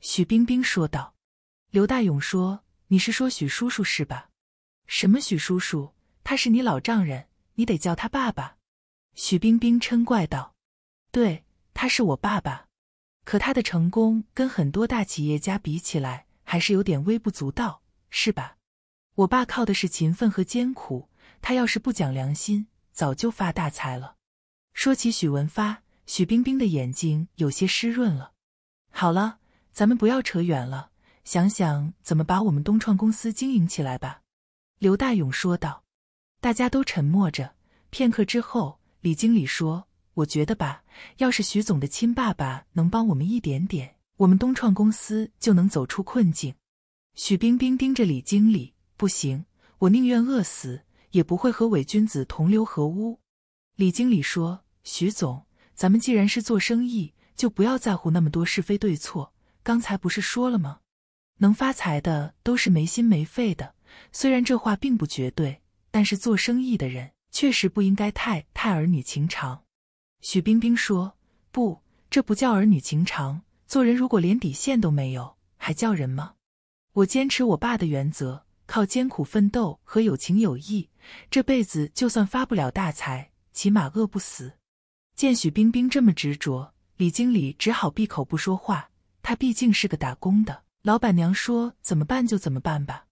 许冰冰说道。刘大勇说：“你是说许叔叔是吧？什么许叔叔？他是你老丈人。”你得叫他爸爸，许冰冰嗔怪道：“对，他是我爸爸。可他的成功跟很多大企业家比起来，还是有点微不足道，是吧？我爸靠的是勤奋和艰苦，他要是不讲良心，早就发大财了。”说起许文发，许冰冰的眼睛有些湿润了。好了，咱们不要扯远了，想想怎么把我们东创公司经营起来吧。”刘大勇说道。大家都沉默着。片刻之后，李经理说：“我觉得吧，要是徐总的亲爸爸能帮我们一点点，我们东创公司就能走出困境。”许冰冰盯着李经理：“不行，我宁愿饿死，也不会和伪君子同流合污。”李经理说：“徐总，咱们既然是做生意，就不要在乎那么多是非对错。刚才不是说了吗？能发财的都是没心没肺的。虽然这话并不绝对。”但是做生意的人确实不应该太太儿女情长。许冰冰说：“不，这不叫儿女情长。做人如果连底线都没有，还叫人吗？我坚持我爸的原则，靠艰苦奋斗和有情有义，这辈子就算发不了大财，起码饿不死。”见许冰冰这么执着，李经理只好闭口不说话。他毕竟是个打工的。老板娘说：“怎么办就怎么办吧。”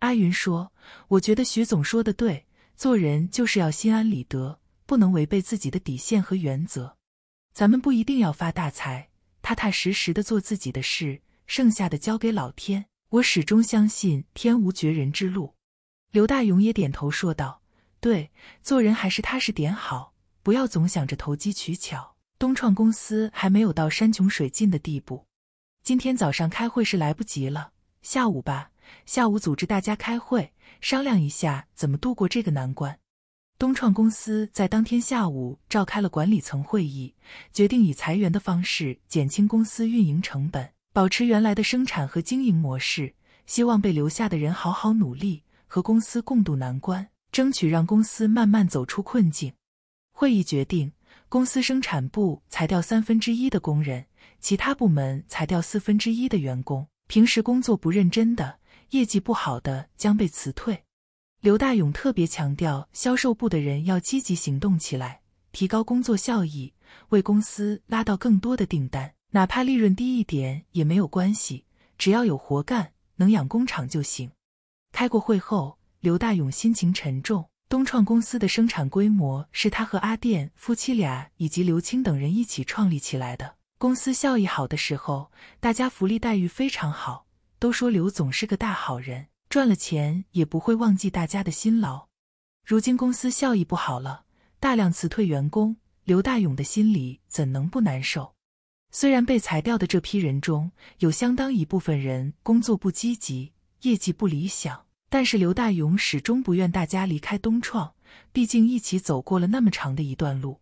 阿云说：“我觉得徐总说的对，做人就是要心安理得，不能违背自己的底线和原则。咱们不一定要发大财，踏踏实实的做自己的事，剩下的交给老天。我始终相信天无绝人之路。”刘大勇也点头说道：“对，做人还是踏实点好，不要总想着投机取巧。东创公司还没有到山穷水尽的地步。今天早上开会是来不及了，下午吧。”下午组织大家开会，商量一下怎么度过这个难关。东创公司在当天下午召开了管理层会议，决定以裁员的方式减轻公司运营成本，保持原来的生产和经营模式。希望被留下的人好好努力，和公司共度难关，争取让公司慢慢走出困境。会议决定，公司生产部裁掉三分之一的工人，其他部门裁掉四分之一的员工。平时工作不认真的。业绩不好的将被辞退。刘大勇特别强调，销售部的人要积极行动起来，提高工作效益，为公司拉到更多的订单，哪怕利润低一点也没有关系，只要有活干，能养工厂就行。开过会后，刘大勇心情沉重。东创公司的生产规模是他和阿电夫妻俩以及刘青等人一起创立起来的。公司效益好的时候，大家福利待遇非常好。都说刘总是个大好人，赚了钱也不会忘记大家的辛劳。如今公司效益不好了，大量辞退员工，刘大勇的心里怎能不难受？虽然被裁掉的这批人中有相当一部分人工作不积极，业绩不理想，但是刘大勇始终不愿大家离开东创，毕竟一起走过了那么长的一段路。